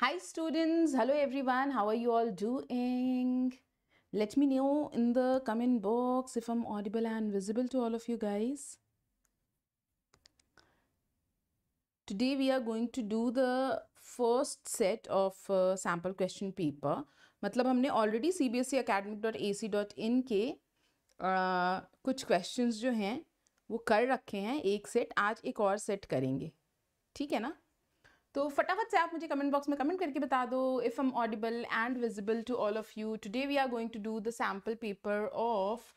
Hi students, hello everyone, how are you all doing? Let me know in the comment box if I'm audible and visible to all of you guys. Today we are going to do the first set of uh, sample question paper. मतलब हमने already cbse academic.ac.in के uh, कुछ questions जो हैं वो कर रखे हैं एक set आज एक और set करेंगे ठीक है ना तो फटाफट से आप मुझे कमेंट बॉक्स में कमेंट करके बता दो if am audible and visible to all of you today we are going to do the sample paper of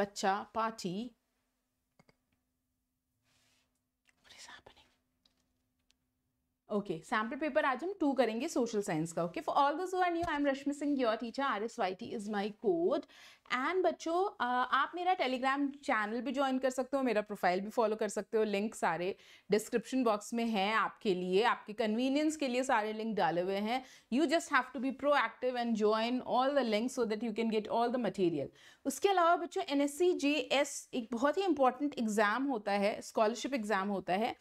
बच्चा पार्टी ओके सैम्पल पेपर आज हम टू करेंगे सोशल साइंस का okay for all this are new I am Rashmi Singh your teacher R S Y T is my code and बच्चों आप मेरा Telegram channel भी join कर सकते हो मेरा प्रोफाइल भी फॉलो कर सकते हो लिंक सारे डिस्क्रिप्शन बॉक्स में हैं आपके लिए आपके कन्वीनियंस के लिए सारे लिंक डाले हुए हैं you just have to be proactive and join all the link so that you can get all the material उसके अलावा बच्चों एन एस एक बहुत ही इंपॉर्टेंट एग्ज़ाम होता है स्कॉलरशिप एग्ज़ाम होता है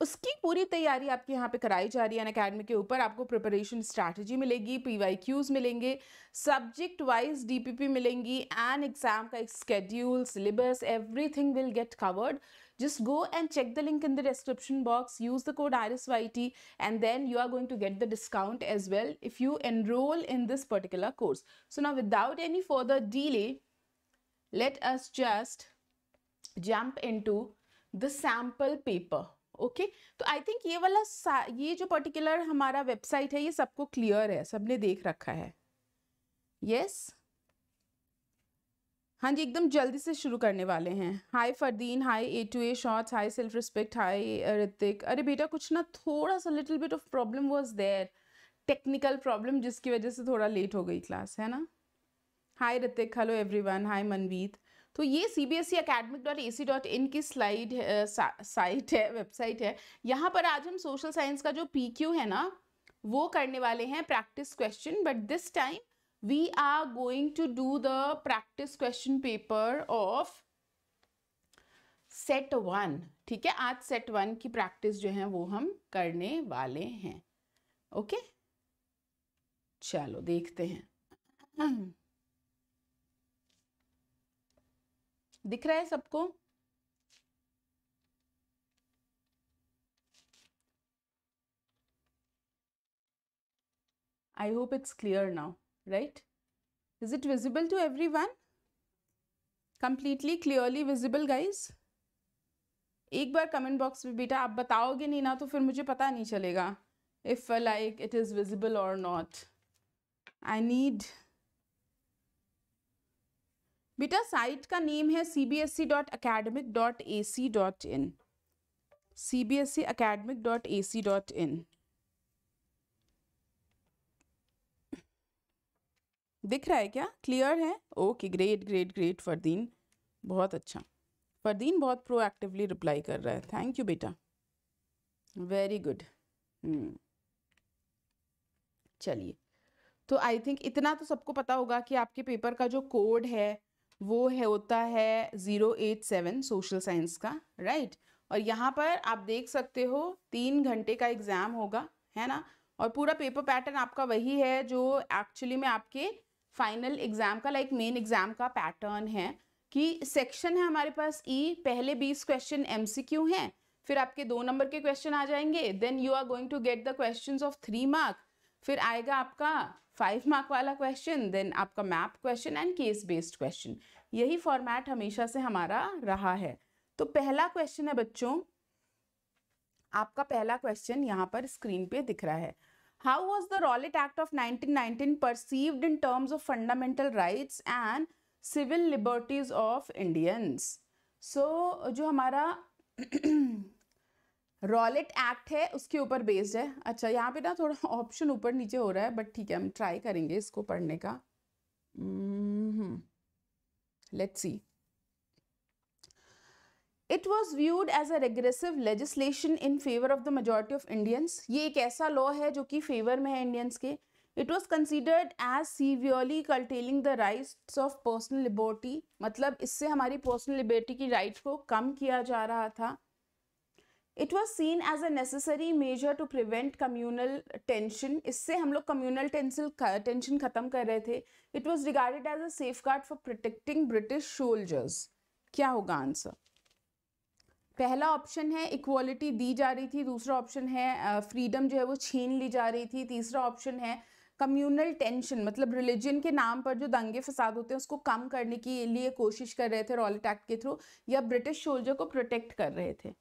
उसकी पूरी तैयारी आपके यहाँ पे कराई जा रही है अकेडमी के ऊपर आपको प्रिपरेशन स्ट्रैटेजी मिलेगी पी वाई क्यूज मिलेंगे subject wise D P P मिलेंगी एंड एग्जाम का एक schedule syllabus everything will get covered just go and check the link in the description box use the code R S Y T and then you are going to get the discount as well if you enrol in this particular course so ना without any further delay let us just jump in to the sample paper okay okay? तो आई think ये वाला ये जो particular हमारा website है ये सबको क्लियर है सबने देख रखा है यस yes? हाँ जी एकदम जल्दी से शुरू करने वाले हैं hi Fardeen hi A to A shorts hi self respect hi Hrithik अरे बेटा कुछ ना थोड़ा सा little bit of problem was there technical problem जिसकी वजह से थोड़ा लेट हो गई क्लास है ना hi Hrithik hello everyone hi Manveet तो ये C B S E academic dot A C dot in की स्लाइड है, साइट है वेबसाइट है यहाँ पर आज हम सोशल साइंस का जो पी क्यू है ना वो करने वाले हैं practice question but this time we are going to do the practice question paper of set one ठीक है आज सेट वन की प्रैक्टिस जो है वो हम करने वाले हैं ओके चलो देखते हैं दिख रहा है सबको I hope it's clear now, right? Is it visible to everyone? Completely, clearly visible, guys? एक बार कमेंट बॉक्स में बेटा आप बताओगे नहीं ना तो फिर मुझे पता नहीं चलेगा if like it is visible और नॉट आई नीड बेटा साइट का नेम है C B S E dot academic dot A C dot in C B S E academic dot A C dot in दिख रहा है क्या clear है okay great great great Fardeen बहुत अच्छा फरदीन बहुत प्रोएक्टिवली रिप्लाई कर रहा है थैंक यू बेटा वेरी गुड हम्म। चलिए तो आई थिंक इतना तो सबको पता होगा कि आपके पेपर का जो कोड है वो है होता है zero eight seven social science का राइट और यहाँ पर आप देख सकते हो तीन घंटे का एग्ज़ाम होगा है ना और पूरा पेपर पैटर्न आपका वही है जो एक्चुअली में आपके फाइनल एग्ज़ाम का लाइक मेन एग्ज़ाम का पैटर्न है कि सेक्शन है हमारे पास ई e, पहले बीस क्वेश्चन एम सी क्यू हैं फिर आपके दो नंबर के क्वेश्चन आ जाएंगे then you are going to get the question of three mark फिर आएगा आपका फाइव मार्क वाला क्वेश्चन देन आपका map question and case based question यही फॉर्मेट हमेशा से हमारा रहा है तो पहला क्वेश्चन है बच्चों आपका पहला क्वेश्चन यहाँ पर स्क्रीन पे दिख रहा है how was the Rowlatt act of 1919 perceived in terms of fundamental rights and civil liberties of Indians so जो हमारा रॉलेट एक्ट है उसके ऊपर बेस्ड है अच्छा यहाँ पे ना थोड़ा ऑप्शन ऊपर नीचे हो रहा है बट ठीक है हम ट्राई करेंगे इसको पढ़ने का let's see it was viewed as a regressive legislation in favour of the majority of Indians ये एक ऐसा लॉ है जो कि फेवर में है इंडियंस के it was considered as severely curtailing the right of personal liberty मतलब इससे हमारी पर्सनल लिबर्टी की राइट को कम किया जा रहा था it was seen as a necessary measure to prevent communal tension इससे हम लोग कम्यूनल टेंसिल टेंशन खत्म कर रहे थे it was regarded as a safeguard for protecting British soldiers क्या होगा आंसर पहला ऑप्शन है इक्वालिटी दी जा रही थी दूसरा ऑप्शन है फ्रीडम जो है वो छीन ली जा रही थी तीसरा ऑप्शन है कम्यूनल टेंशन मतलब रिलीजन के नाम पर जो दंगे फसाद होते हैं उसको कम करने के लिए कोशिश कर रहे थे रॉलेट एक्ट के थ्रू या ब्रिटिश सोल्जर को प्रोटेक्ट कर रहे थे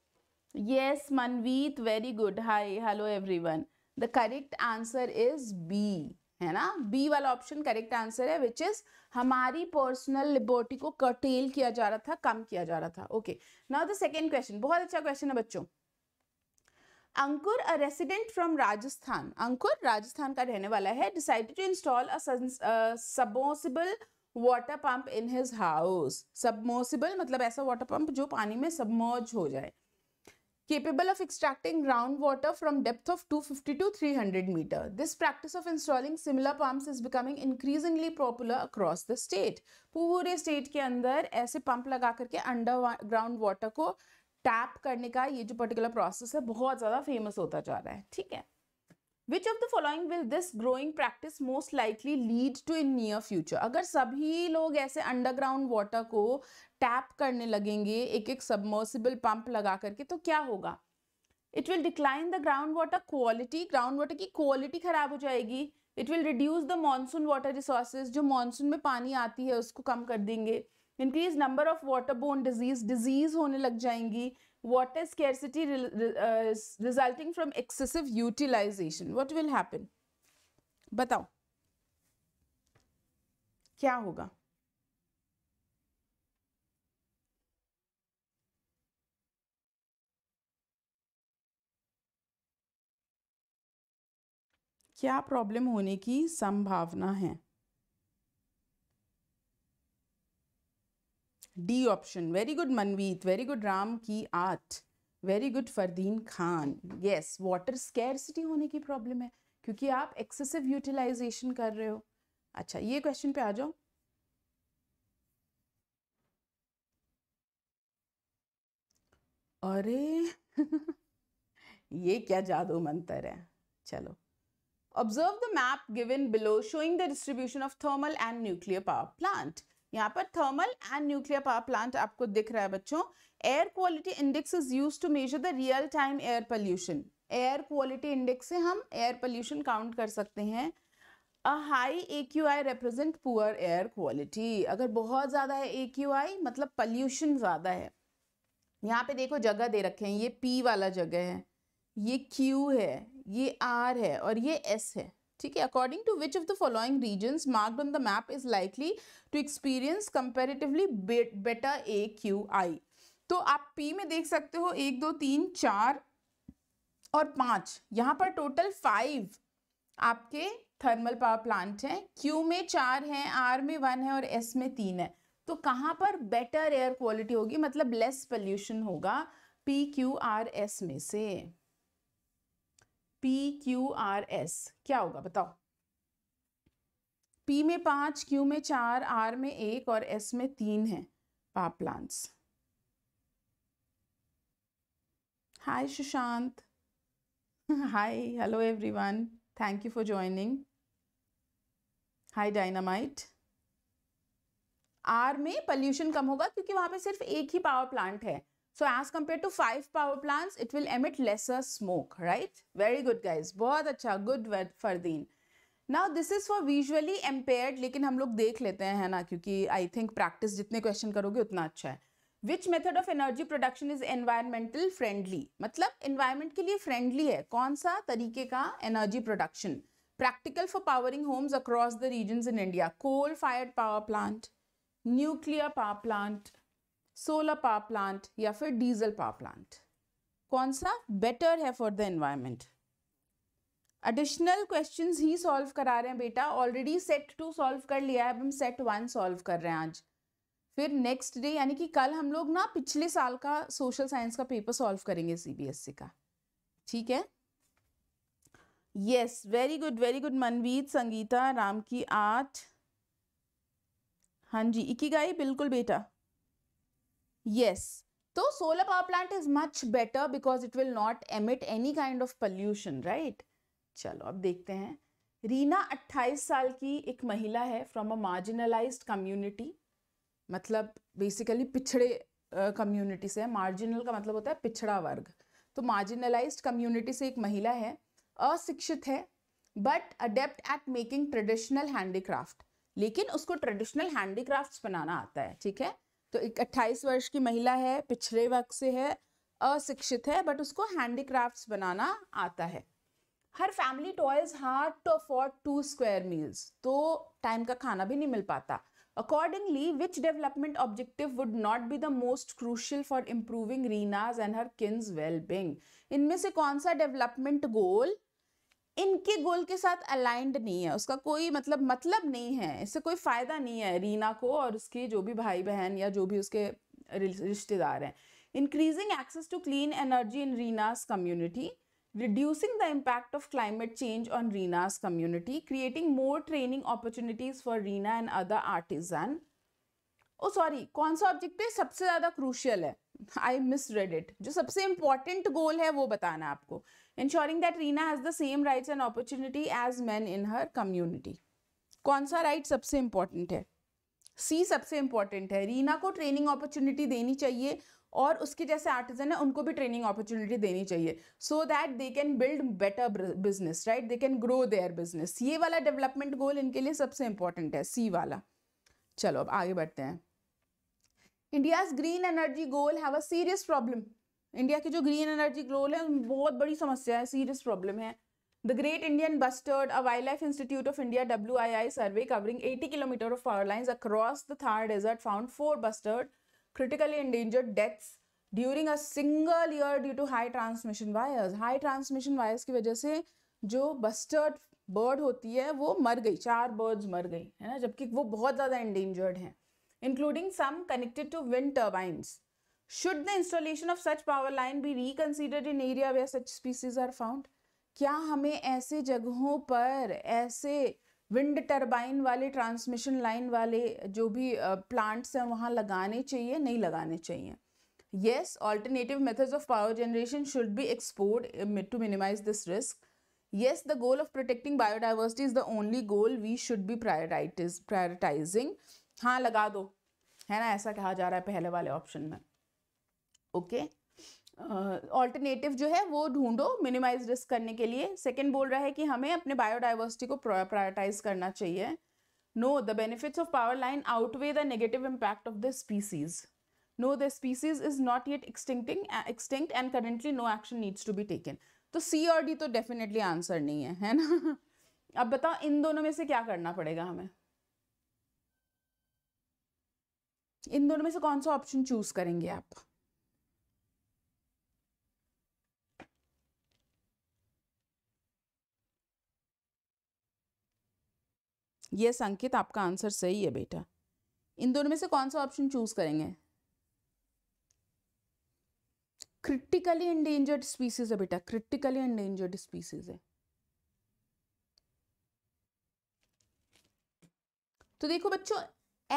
Yes, Manveet, very good. Hi, hello everyone. The correct answer is B. है ना बी वाला ऑप्शन करेक्ट आंसर है विच इज हमारी पर्सनल लिबर्टी को कटेल किया जा रहा था कम किया जा रहा था okay now the second question बहुत अच्छा क्वेश्चन है बच्चों Ankur a resident from Rajasthan Ankur Rajasthan का रहने वाला है decided to install a submersible water pump in his house submersible मतलब ऐसा वाटर पंप जो पानी में सबमर्ज हो जाए capable of extracting groundwater from depth of 250 to 300 meter. This practice of installing similar pumps is becoming increasingly popular across the state. pure state ke andar aise pump laga kar ke underground water ko tap karne ka ye jo particular process hai bahut zyada famous hota ja raha hai theek hai which of the following will this growing practice most likely lead to in near future अगर सभी लोग ऐसे underground water को tap करने लगेंगे एक एक submersible pump लगा करके तो क्या होगा it will decline the ground water quality ground water की क्वालिटी खराब हो जाएगी it will reduce the monsoon water resources जो मानसून में पानी आती है उसको कम कर देंगे increase number of water borne disease disease होने लग जाएंगी water scarcity re re uh, resulting from excessive utilization what will happen बताओ क्या होगा क्या प्रॉब्लम होने की संभावना है D option very good Manveet very good Ram की आर्ट very good Fardeen Khan yes water scarcity होने की प्रॉब्लम है क्योंकि आप एक्सेसिव यूटिलाइजेशन कर रहे हो अच्छा ये क्वेश्चन पे आ जाओ अरे ये क्या जादू मंतर है चलो observe the map given below showing the distribution of thermal and nuclear power plant यहाँ पर thermal and nuclear power plant आपको दिख रहा है बच्चों air quality index is use to measure the real time air pollution air quality index से हम air pollution count कर सकते हैं a high A Q I represent poor air quality अगर बहुत ज़्यादा है ए क्यू आई मतलब पल्यूशन ज़्यादा है यहाँ पे देखो जगह दे रखे हैं ये पी वाला जगह है ये क्यू है ये आर है और ये एस है ठीक है according to which of the following region marked on the map is likely to experience comparatively better A Q I तो आप पी में देख सकते हो एक दो तीन चार और पाँच यहाँ पर टोटल फाइव आपके थर्मल पावर प्लांट हैं क्यू में चार हैं आर में वन है और एस में तीन है तो कहाँ पर बेटर एयर क्वालिटी होगी मतलब लेस पॉल्यूशन होगा पी क्यू आर एस में से पी क्यू आर एस क्या होगा बताओ पी में पांच क्यू में चार आर में एक और एस में तीन है पाप plants hi Sushant hi hello everyone thank you for joining hi dynamite R में पॉल्यूशन कम होगा क्योंकि वहाँ पे सिर्फ एक ही पावर प्लांट है so as compare to five power plants it will emit lesser smoke right very good guys बहुत अच्छा. Good word, Fardeen. Now this is for visually impaired लेकिन हम लोग देख लेते हैं ना क्योंकि आई थिंक प्रैक्टिस जितने क्वेश्चन करोगे उतना अच्छा है which method of energy production is environmental friendly मतलब एनवायरमेंट के लिए फ्रेंडली है कौन सा तरीके का energy production practical for powering homes across the region in India coal fired power plant nuclear power plant solar power plant या फिर डीजल पावर प्लांट कौन सा बेटर है for the environment additional questions ही सॉल्व करा रहे हैं बेटा ऑलरेडी सेट टू सॉल्व कर लिया है अब हम सेट वन सॉल्व कर रहे हैं आज फिर नेक्स्ट डे यानी कि कल हम लोग ना पिछले साल का सोशल साइंस का पेपर सॉल्व करेंगे सीबीएसई e का ठीक है yes very good very good Manveet Sangeeta Ram की आठ हाँ जी गाई बिल्कुल बेटा Yes. So solar power plant is much better because it will not emit any kind of pollution, right? chalo ab dekhte hain reena 28 saal ki ek mahila hai from a marginalized community matlab basically pichhde community uh, से है marginal का मतलब होता है पिछड़ा वर्ग तो marginalised community से एक महिला है अशिक्षित है but adept at making traditional handicraft लेकिन उसको ट्रेडिशनल हैंडीक्राफ्ट्स बनाना आता है ठीक है तो एक अट्ठाईस वर्ष की महिला है पिछड़े वर्ग से है अशिक्षित है बट उसको हैंडीक्राफ्ट्स बनाना आता है her family toils hard to afford two square meals तो टाइम का खाना भी नहीं मिल पाता accordingly which development objective would not be the most crucial for improving Reena's and her kins well being इनमें से कौन सा डेवलपमेंट गोल इनके गोल के साथ अलाइंड नहीं है उसका कोई मतलब मतलब नहीं है इससे कोई फ़ायदा नहीं है रीना को और उसके जो भी भाई बहन या जो भी उसके रिश्तेदार हैं increasing access to clean energy in Reena's community reducing the impact of climate change on Reena's community creating more training opportunities for Reena and other artisan oh sorry कौन सा ऑब्जेक्ट है सबसे ज़्यादा क्रूशियल है आई मिस रेड इट जो सबसे important गोल है वो बताना आपको ensuring that Reena has the same rights and opportunity as man in her community कौन सा राइट सबसे इंपॉर्टेंट है सी सबसे इंपॉर्टेंट है रीना को ट्रेनिंग अपॉर्चुनिटी देनी चाहिए और उसके जैसे आर्टिजन है उनको भी ट्रेनिंग अपॉर्चुनिटी देनी चाहिए so that they can build better business right they can grow their business ये वाला डेवलपमेंट गोल इनके लिए सबसे इंपॉर्टेंट है सी वाला चलो अब आगे बढ़ते हैं India's green energy goal have a serious problem India के जो ग्रीन एनर्जी ग्लोल है बहुत बड़ी समस्या है सीरियस प्रॉब्लम है the great Indian bustard a wild life institute of India W I I survey covering eighty kilometer of power line across the Thar desert found four bustard critically endangered deaths during a single year due to high transmission wires high transmission wires की वजह से जो bustard bird होती है वो मर गई चार बर्ड्स मर गई है ना जबकि वो बहुत ज़्यादा इंडेंजर्ड हैं including some connected to wind turbines should the installation of such power line be reconsidered in area where such species are found क्या हमें ऐसे जगहों पर ऐसे विंड टर्बाइन वाले ट्रांसमिशन लाइन वाले जो भी प्लांट्स हैं वहाँ लगाने चाहिए नहीं लगाने चाहिए yes alternative methods of power generation should be explored to minimize this risk yes the goal of protecting biodiversity is the only goal we should be prioritize prioritizing हाँ लगा दो है ना ऐसा कहा जा रहा है पहले वाले ऑप्शन में ओके ऑल्टरनेटिव uh, जो है वो ढूंढो मिनिमाइज रिस्क करने के लिए सेकेंड बोल रहा है कि हमें अपने बायोडाइवर्सिटी को प्रायोरिटाइज करना चाहिए no the benefits of power line outweigh the negative impact of the species no the species is not yet extincting extinct and currently no action needs to be taken तो C और D तो definitely answer नहीं है है ना अब बताओ इन दोनों में से क्या करना पड़ेगा हमें इन दोनों में से कौन सा ऑप्शन चूज करेंगे आप यस संकेत आपका आंसर सही है बेटा इन दोनों में से कौन सा ऑप्शन चूज करेंगे क्रिटिकली एंडेंजर्ड स्पीसीज है बेटा क्रिटिकली एंडेंजर्ड स्पीसीज है तो देखो बच्चों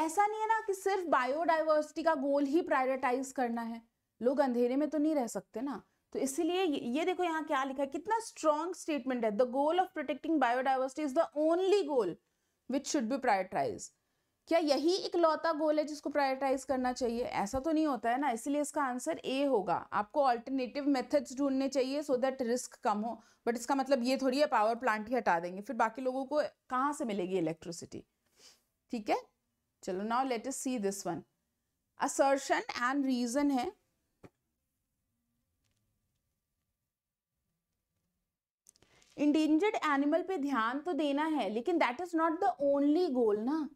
ऐसा नहीं है ना कि सिर्फ बायोडाइवर्सिटी का गोल ही प्रायोरिटाइज करना है लोग अंधेरे में तो नहीं रह सकते ना तो इसीलिए ये देखो यहाँ क्या लिखा है कितना स्ट्रॉन्ग स्टेटमेंट है the goal of protecting biodiversity is the only goal which should be prioritize क्या यही इकलौता गोल है जिसको प्रायोरिटाइज करना चाहिए ऐसा तो नहीं होता है ना इसलिए इसका आंसर ए होगा आपको ऑल्टरनेटिव मेथड्स ढूंढने चाहिए सो दैट रिस्क कम हो बट इसका मतलब ये थोड़ी है पावर प्लांट ही हटा देंगे फिर बाकी लोगों को कहाँ से मिलेगी इलेक्ट्रिसिटी ठीक है चलो now let us see this one assertion and reason है इंडेंजर्ड एनिमल पे ध्यान तो देना है लेकिन that is not the only goal ना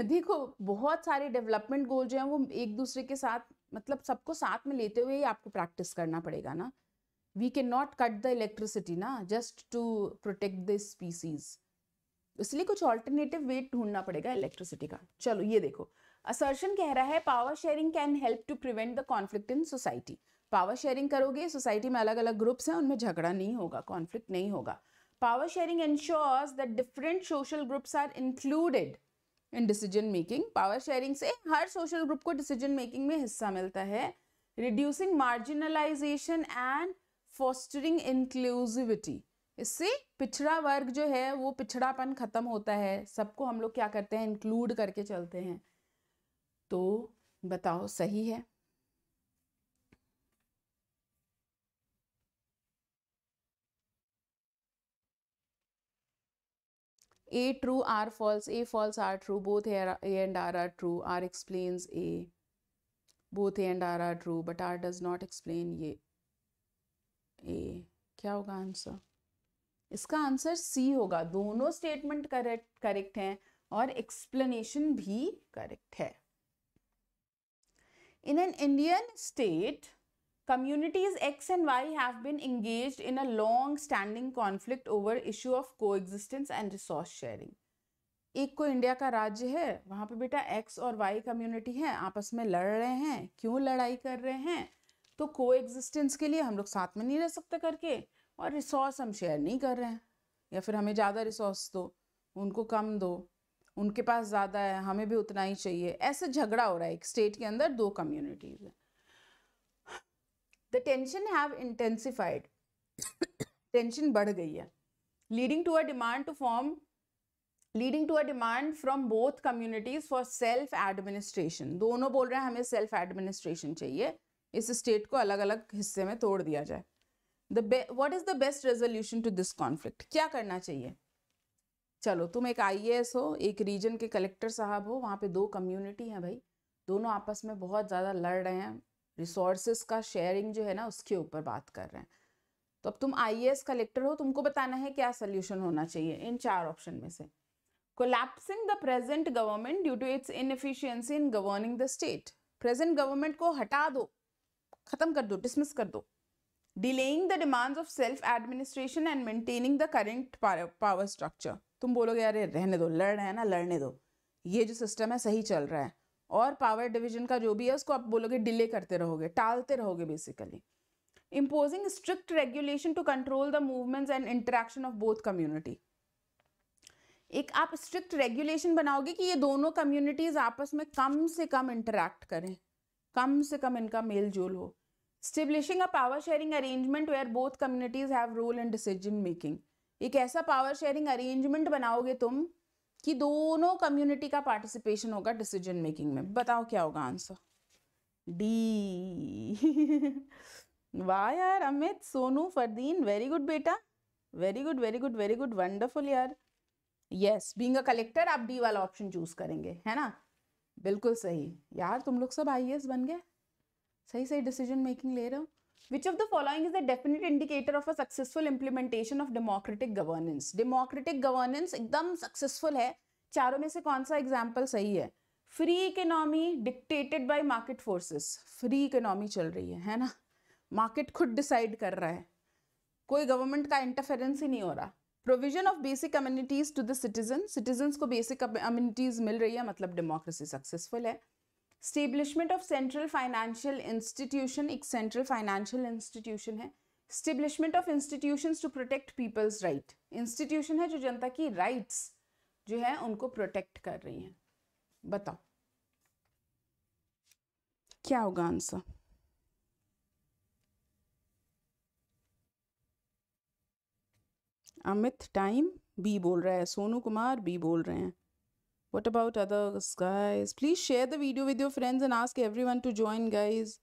देखो बहुत सारे डेवलपमेंट गोल जो हैं वो एक दूसरे के साथ मतलब सबको साथ में लेते हुए ही आपको प्रैक्टिस करना पड़ेगा ना we can not cut the electricity ना just to protect this species इसलिए कुछ ऑल्टरनेटिव वे ढूंढना पड़ेगा इलेक्ट्रिसिटी का चलो ये देखो असर्शन कह रहा है power sharing can help to prevent the conflict in society power sharing करोगे सोसाइटी में अलग अलग ग्रुप्स हैं उनमें झगड़ा नहीं होगा कॉन्फ्लिक्ट नहीं होगा power sharing ensures that different social groups are included in decision making power sharing से हर सोशल ग्रुप को डिसीजन मेकिंग में हिस्सा मिलता है reducing marginalization and fostering inclusivity इससे पिछड़ा वर्ग जो है वो पिछड़ापन खत्म होता है सबको हम लोग क्या करते हैं इंक्लूड करके चलते हैं तो बताओ सही है A true, R false, A false, R true, both A, and R are true, R explains A. Both A and R are true, but R does not explain ये A. क्या होगा आंसर इसका आंसर सी होगा दोनों statement correct correct हैं और explanation भी correct है in an Indian state Communities X and Y have been engaged in a long-standing conflict over issue of coexistence and resource sharing. एक को इंडिया का राज्य है वहाँ पे बेटा एक्स और वाई कम्युनिटी है आपस में लड़ रहे हैं क्यों लड़ाई कर रहे हैं तो को एग्जिस्टेंस के लिए हम लोग साथ में नहीं रह सकते करके और रिसोर्स हम शेयर नहीं कर रहे हैं या फिर हमें ज़्यादा रिसोर्स दो उनको कम दो उनके पास ज़्यादा है हमें भी उतना ही चाहिए ऐसे झगड़ा हो रहा है एक स्टेट के अंदर दो कम्युनिटीज़ हैं the tension have intensified tension बढ़ गई है leading to a demand to form leading to a demand from both communities for self administration दोनों बोल रहे हैं हमें सेल्फ एडमिनिस्ट्रेशन चाहिए इस स्टेट को अलग अलग हिस्से में तोड़ दिया जाए the what is the best resolution to this conflict क्या करना चाहिए चलो तुम एक आई हो एक रीजन के कलेक्टर साहब हो वहाँ पे दो कम्युनिटी हैं भाई दोनों आपस में बहुत ज़्यादा लड़ रहे हैं रिसोर्सेस का शेयरिंग जो है ना उसके ऊपर बात कर रहे हैं तो अब तुम आई कलेक्टर हो तुमको बताना है क्या सोल्यूशन होना चाहिए इन चार ऑप्शन में से collapsing the present government due to its inefficiency in governing the state present government को हटा दो खत्म कर दो डिसमिस कर दो delaying the demands of self administration and maintaining the current power structure तुम बोलोगे अरे रहने दो लड़ रहे हैं ना लड़ने दो ये जो सिस्टम है सही चल रहा है और पावर डिवीजन का जो भी है उसको आप बोलोगे डिले करते रहोगे टालते रहोगे basically imposing strict regulation to control the movements and interaction of both community एक आप स्ट्रिक्ट रेगुलेशन बनाओगे कि ये दोनों कम्युनिटीज आपस में कम से कम इंटरेक्ट करें कम से कम इनका मेल जोल हो establishing a power sharing arrangement where both communities have role in decision making एक ऐसा पावर शेयरिंग अरेंजमेंट बनाओगे तुम कि दोनों कम्युनिटी का पार्टिसिपेशन होगा डिसीजन मेकिंग में बताओ क्या होगा आंसर डी वाह यार अमित सोनू फरदीन वेरी गुड बेटा very good very good very good wonderful यार यस बींग अ कलेक्टर आप डी वाला ऑप्शन चूज करेंगे है ना बिल्कुल सही यार तुम लोग सब आई बन गए सही सही डिसीजन मेकिंग ले रहे हो Which of the following is a definite indicator of a successful implementation of democratic governance? Democratic governance एकदम successful है चारों में से कौन सा एग्जाम्पल सही है free economy dictated by market forces free economy चल रही है है ना मार्केट खुद डिसाइड कर रहा है कोई गवर्नमेंट का इंटरफेरेंस ही नहीं हो रहा provision of basic amenities to the citizen citizen को बेसिक अम्यूनिटीज मिल रही है मतलब डेमोक्रेसी सक्सेसफुल है establishment of central financial institution एक सेंट्रल फाइनेंशियल इंस्टीट्यूशन है establishment of institution to protect people's right institution है जो जनता की राइट्स जो है उनको प्रोटेक्ट कर रही हैं बताओ क्या होगा आंसर अमित टाइम बी बोल रहा है सोनू कुमार बी बोल रहे हैं What about others, guys? Please share the video with your friends and ask everyone to join, guys.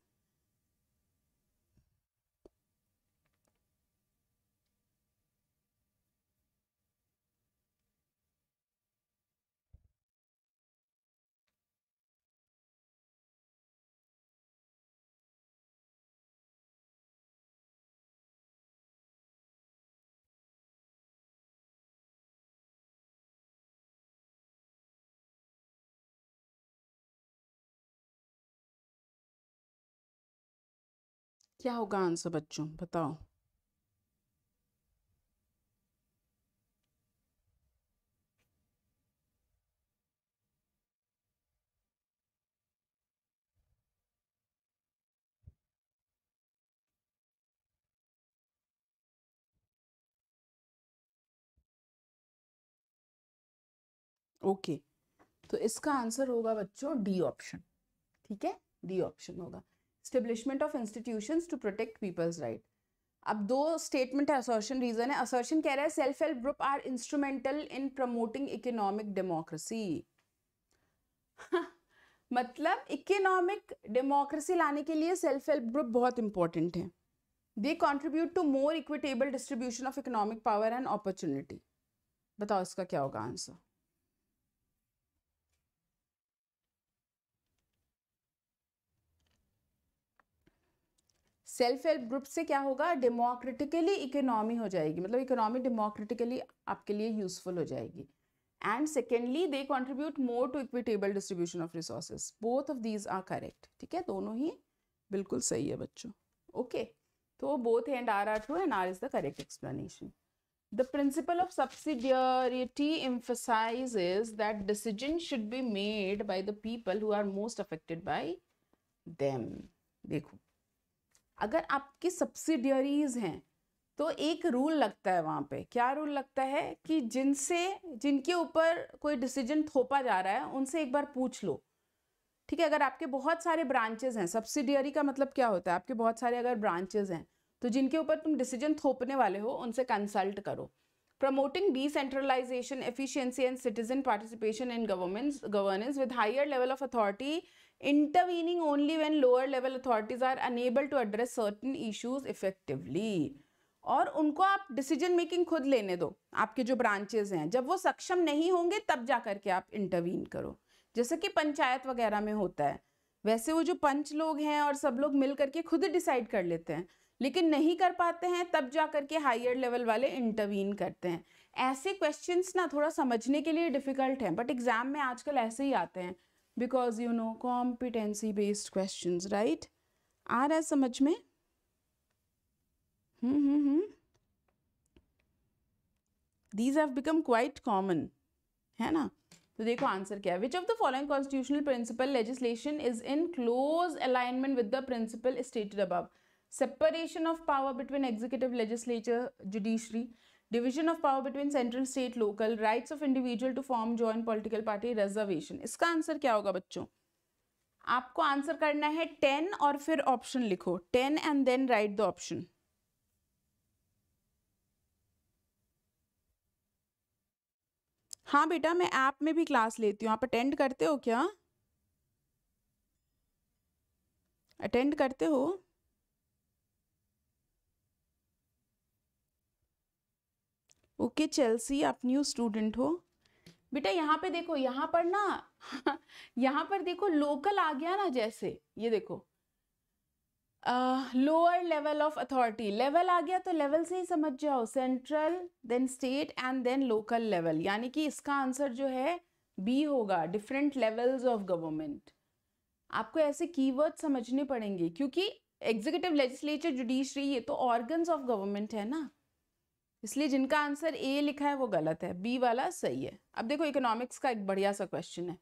क्या होगा आंसर बच्चों बताओ ओके okay. तो इसका आंसर होगा बच्चों डी ऑप्शन ठीक है डी ऑप्शन होगा establishment of institution to protect people's right अब दो स्टेटमेंट है असर्शन रीजन है असर्शन कह रहा है self help group are instrumental in promoting economic democracy मतलब इकोनॉमिक डेमोक्रेसी लाने के लिए सेल्फ हेल्प ग्रुप बहुत इंपॉर्टेंट है they contribute to more equitable distribution of economic power and opportunity बताओ इसका क्या होगा आंसर सेल्फ हेल्प ग्रुप से क्या होगा डेमोक्रेटिकली इकोनॉमी हो जाएगी मतलब इकोनॉमी डेमोक्रेटिकली आपके लिए यूजफुल हो जाएगी and secondly they contribute more to equitable distribution of resources both of these are correct ठीक है दोनों ही बिल्कुल सही है बच्चों ओके तो both and R are true and R is the correct explanation principle of subsidiarity emphasizes is that decision should be made by the people who are most affected by them देखो अगर आपकी subsidiaries हैं तो एक rule लगता है वहाँ पे क्या रूल लगता है कि जिनसे जिनके ऊपर कोई डिसीजन थोपा जा रहा है उनसे एक बार पूछ लो ठीक है अगर आपके बहुत सारे ब्रांचेज हैं सब्सिडियरी का मतलब क्या होता है आपके बहुत सारे अगर ब्रांचेज हैं तो जिनके ऊपर तुम डिसीजन थोपने वाले हो उनसे कंसल्ट करो promoting decentralization efficiency and citizen participation in government governance with higher level of authority intervening only when lower level authorities are unable to address certain issues effectively और उनको आप डिसीजन मेकिंग खुद लेने दो आपके जो ब्रांचेज हैं जब वो सक्षम नहीं होंगे तब जा करके आप इंटरवीन करो जैसे कि पंचायत वगैरह में होता है वैसे वो जो पंच लोग हैं और सब लोग मिल करके खुद डिसाइड कर लेते हैं लेकिन नहीं कर पाते हैं तब जा करके हायर लेवल वाले इंटरवीन करते हैं ऐसे क्वेश्चंस ना थोड़ा समझने के लिए डिफ़िकल्ट हैं बट एग्ज़ाम में आजकल ऐसे ही आते हैं because you know competency based questions right आ रहा है समझ में हम्म हम्म हम्म these have become quite common है ना तो देखो आंसर क्या है which of the following constitutional principle legislation is in close alignment with the principle stated above separation of power between executive legislature judiciary division of power between central state local rights of individual to form join political party reservation इसका answer क्या होगा बच्चों आपको answer करना है ten और फिर option लिखो ten and then right the option हाँ बेटा मैं ऐप में भी क्लास लेती हूँ आप अटेंड करते हो क्या अटेंड करते हो ओके चेल्सी आप न्यू स्टूडेंट हो बेटा यहाँ पे देखो यहाँ पर ना यहाँ पर देखो लोकल आ गया ना जैसे ये देखो lower level of authority level आ गया तो लेवल से ही समझ जाओ central then state and then local level यानी कि इसका आंसर जो है बी होगा डिफरेंट लेवल्स ऑफ गवर्नमेंट आपको ऐसे कीवर्ड समझने पड़ेंगे क्योंकि एग्जीक्यूटिव लेजिस्लेचर जुडिशरी ये तो ऑर्गन्स ऑफ गवर्नमेंट है ना इसलिए जिनका आंसर ए लिखा है वो गलत है बी वाला सही है अब देखो इकोनॉमिक्स का एक बढ़िया सा क्वेश्चन है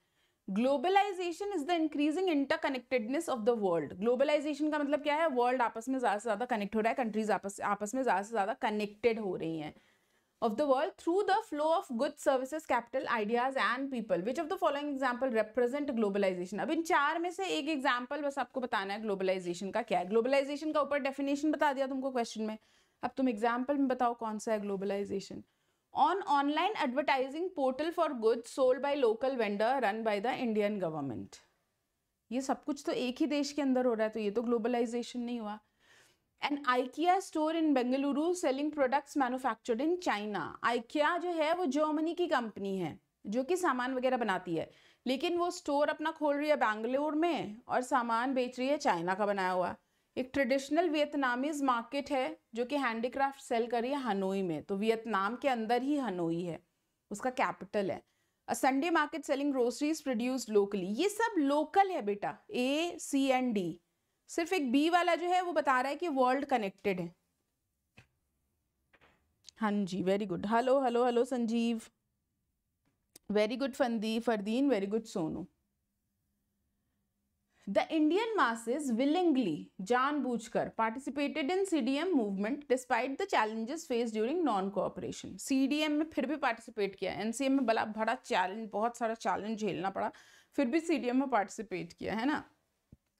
globalisation is the increasing interconnectedness of the world globalisation का मतलब क्या है वर्ल्ड आपस में ज़्यादा से ज़्यादा कनेक्ट हो रहा है कंट्रीज आपस आपस में ज़्यादा से ज़्यादा कनेक्टेड हो रही हैं of the world through the flow of good services capital ideas and people which of the following example represent globalisation अब इन चार में से एक एग्जाम्पल बस आपको बताना है ग्लोबलाइजेशन का क्या है ग्लोबलाइजेशन का ऊपर डेफिनेशन बता दिया तुमको क्वेश्चन में अब तुम एग्जाम्पल में बताओ कौन सा है globalisation on online advertising portal for goods sold by local vendor run by the Indian government ये सब कुछ तो एक ही देश के अंदर हो रहा है तो ये तो ग्लोबलाइजेशन नहीं हुआ and IKEA store in Bengaluru selling products manufactured in China IKEA जो है वो जर्मनी की कंपनी है जो कि सामान वगैरह बनाती है लेकिन वो स्टोर अपना खोल रही है बेंगलोर में और सामान बेच रही है चाइना का बनाया हुआ एक ट्रेडिशनल वियतनामीज़ मार्केट है जो कि हैंडीक्राफ्ट सेल कर रही है हनोई में तो वियतनाम के अंदर ही हनोई है उसका कैपिटल है Sunday market selling groceries produce locally ये सब लोकल है बेटा ए सी एंड डी सिर्फ एक बी वाला जो है वो बता रहा है कि वर्ल्ड कनेक्टेड है हाँ जी very good hello hello hello Sanjeev very good फंदी Fardeen very good Sonu The Indian masses willingly, जानबूझकर, participated in CDM movement despite the challenges faced during non-cooperation. CDM में फिर भी participate किया NCM में बड़ा बड़ा challenge बहुत सारा challenge झेलना पड़ा फिर भी CDM में participate किया है ना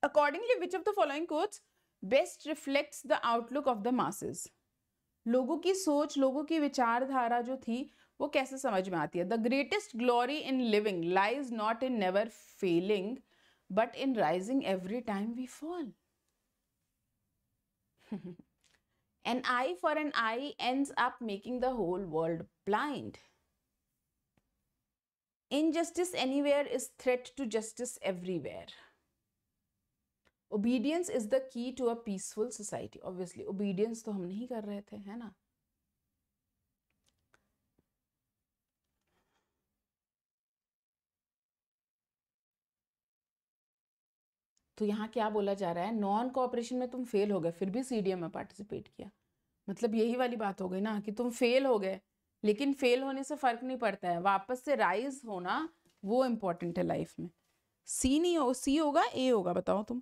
Accordingly, which of the following quotes best reflects the outlook of the masses? लोगों की सोच लोगों की विचारधारा जो थी वो कैसे समझ में आती है the greatest glory in living lies not in never failing But in rising, every time we fall. an eye for an eye ends up making the whole world blind. Injustice anywhere is threat to justice everywhere. Obedience is the key to a peaceful society. Obviously, obedience तो हम नहीं कर रहे थे, है ना? तो यहाँ क्या बोला जा रहा है नॉन कोऑपरेशन में तुम फेल हो गए फिर भी सी में पार्टिसिपेट किया मतलब यही वाली बात हो गई ना कि तुम फेल हो गए लेकिन फेल होने से फ़र्क नहीं पड़ता है वापस से राइज होना वो इम्पोर्टेंट है लाइफ में सी नहीं हो सी होगा ए होगा बताओ तुम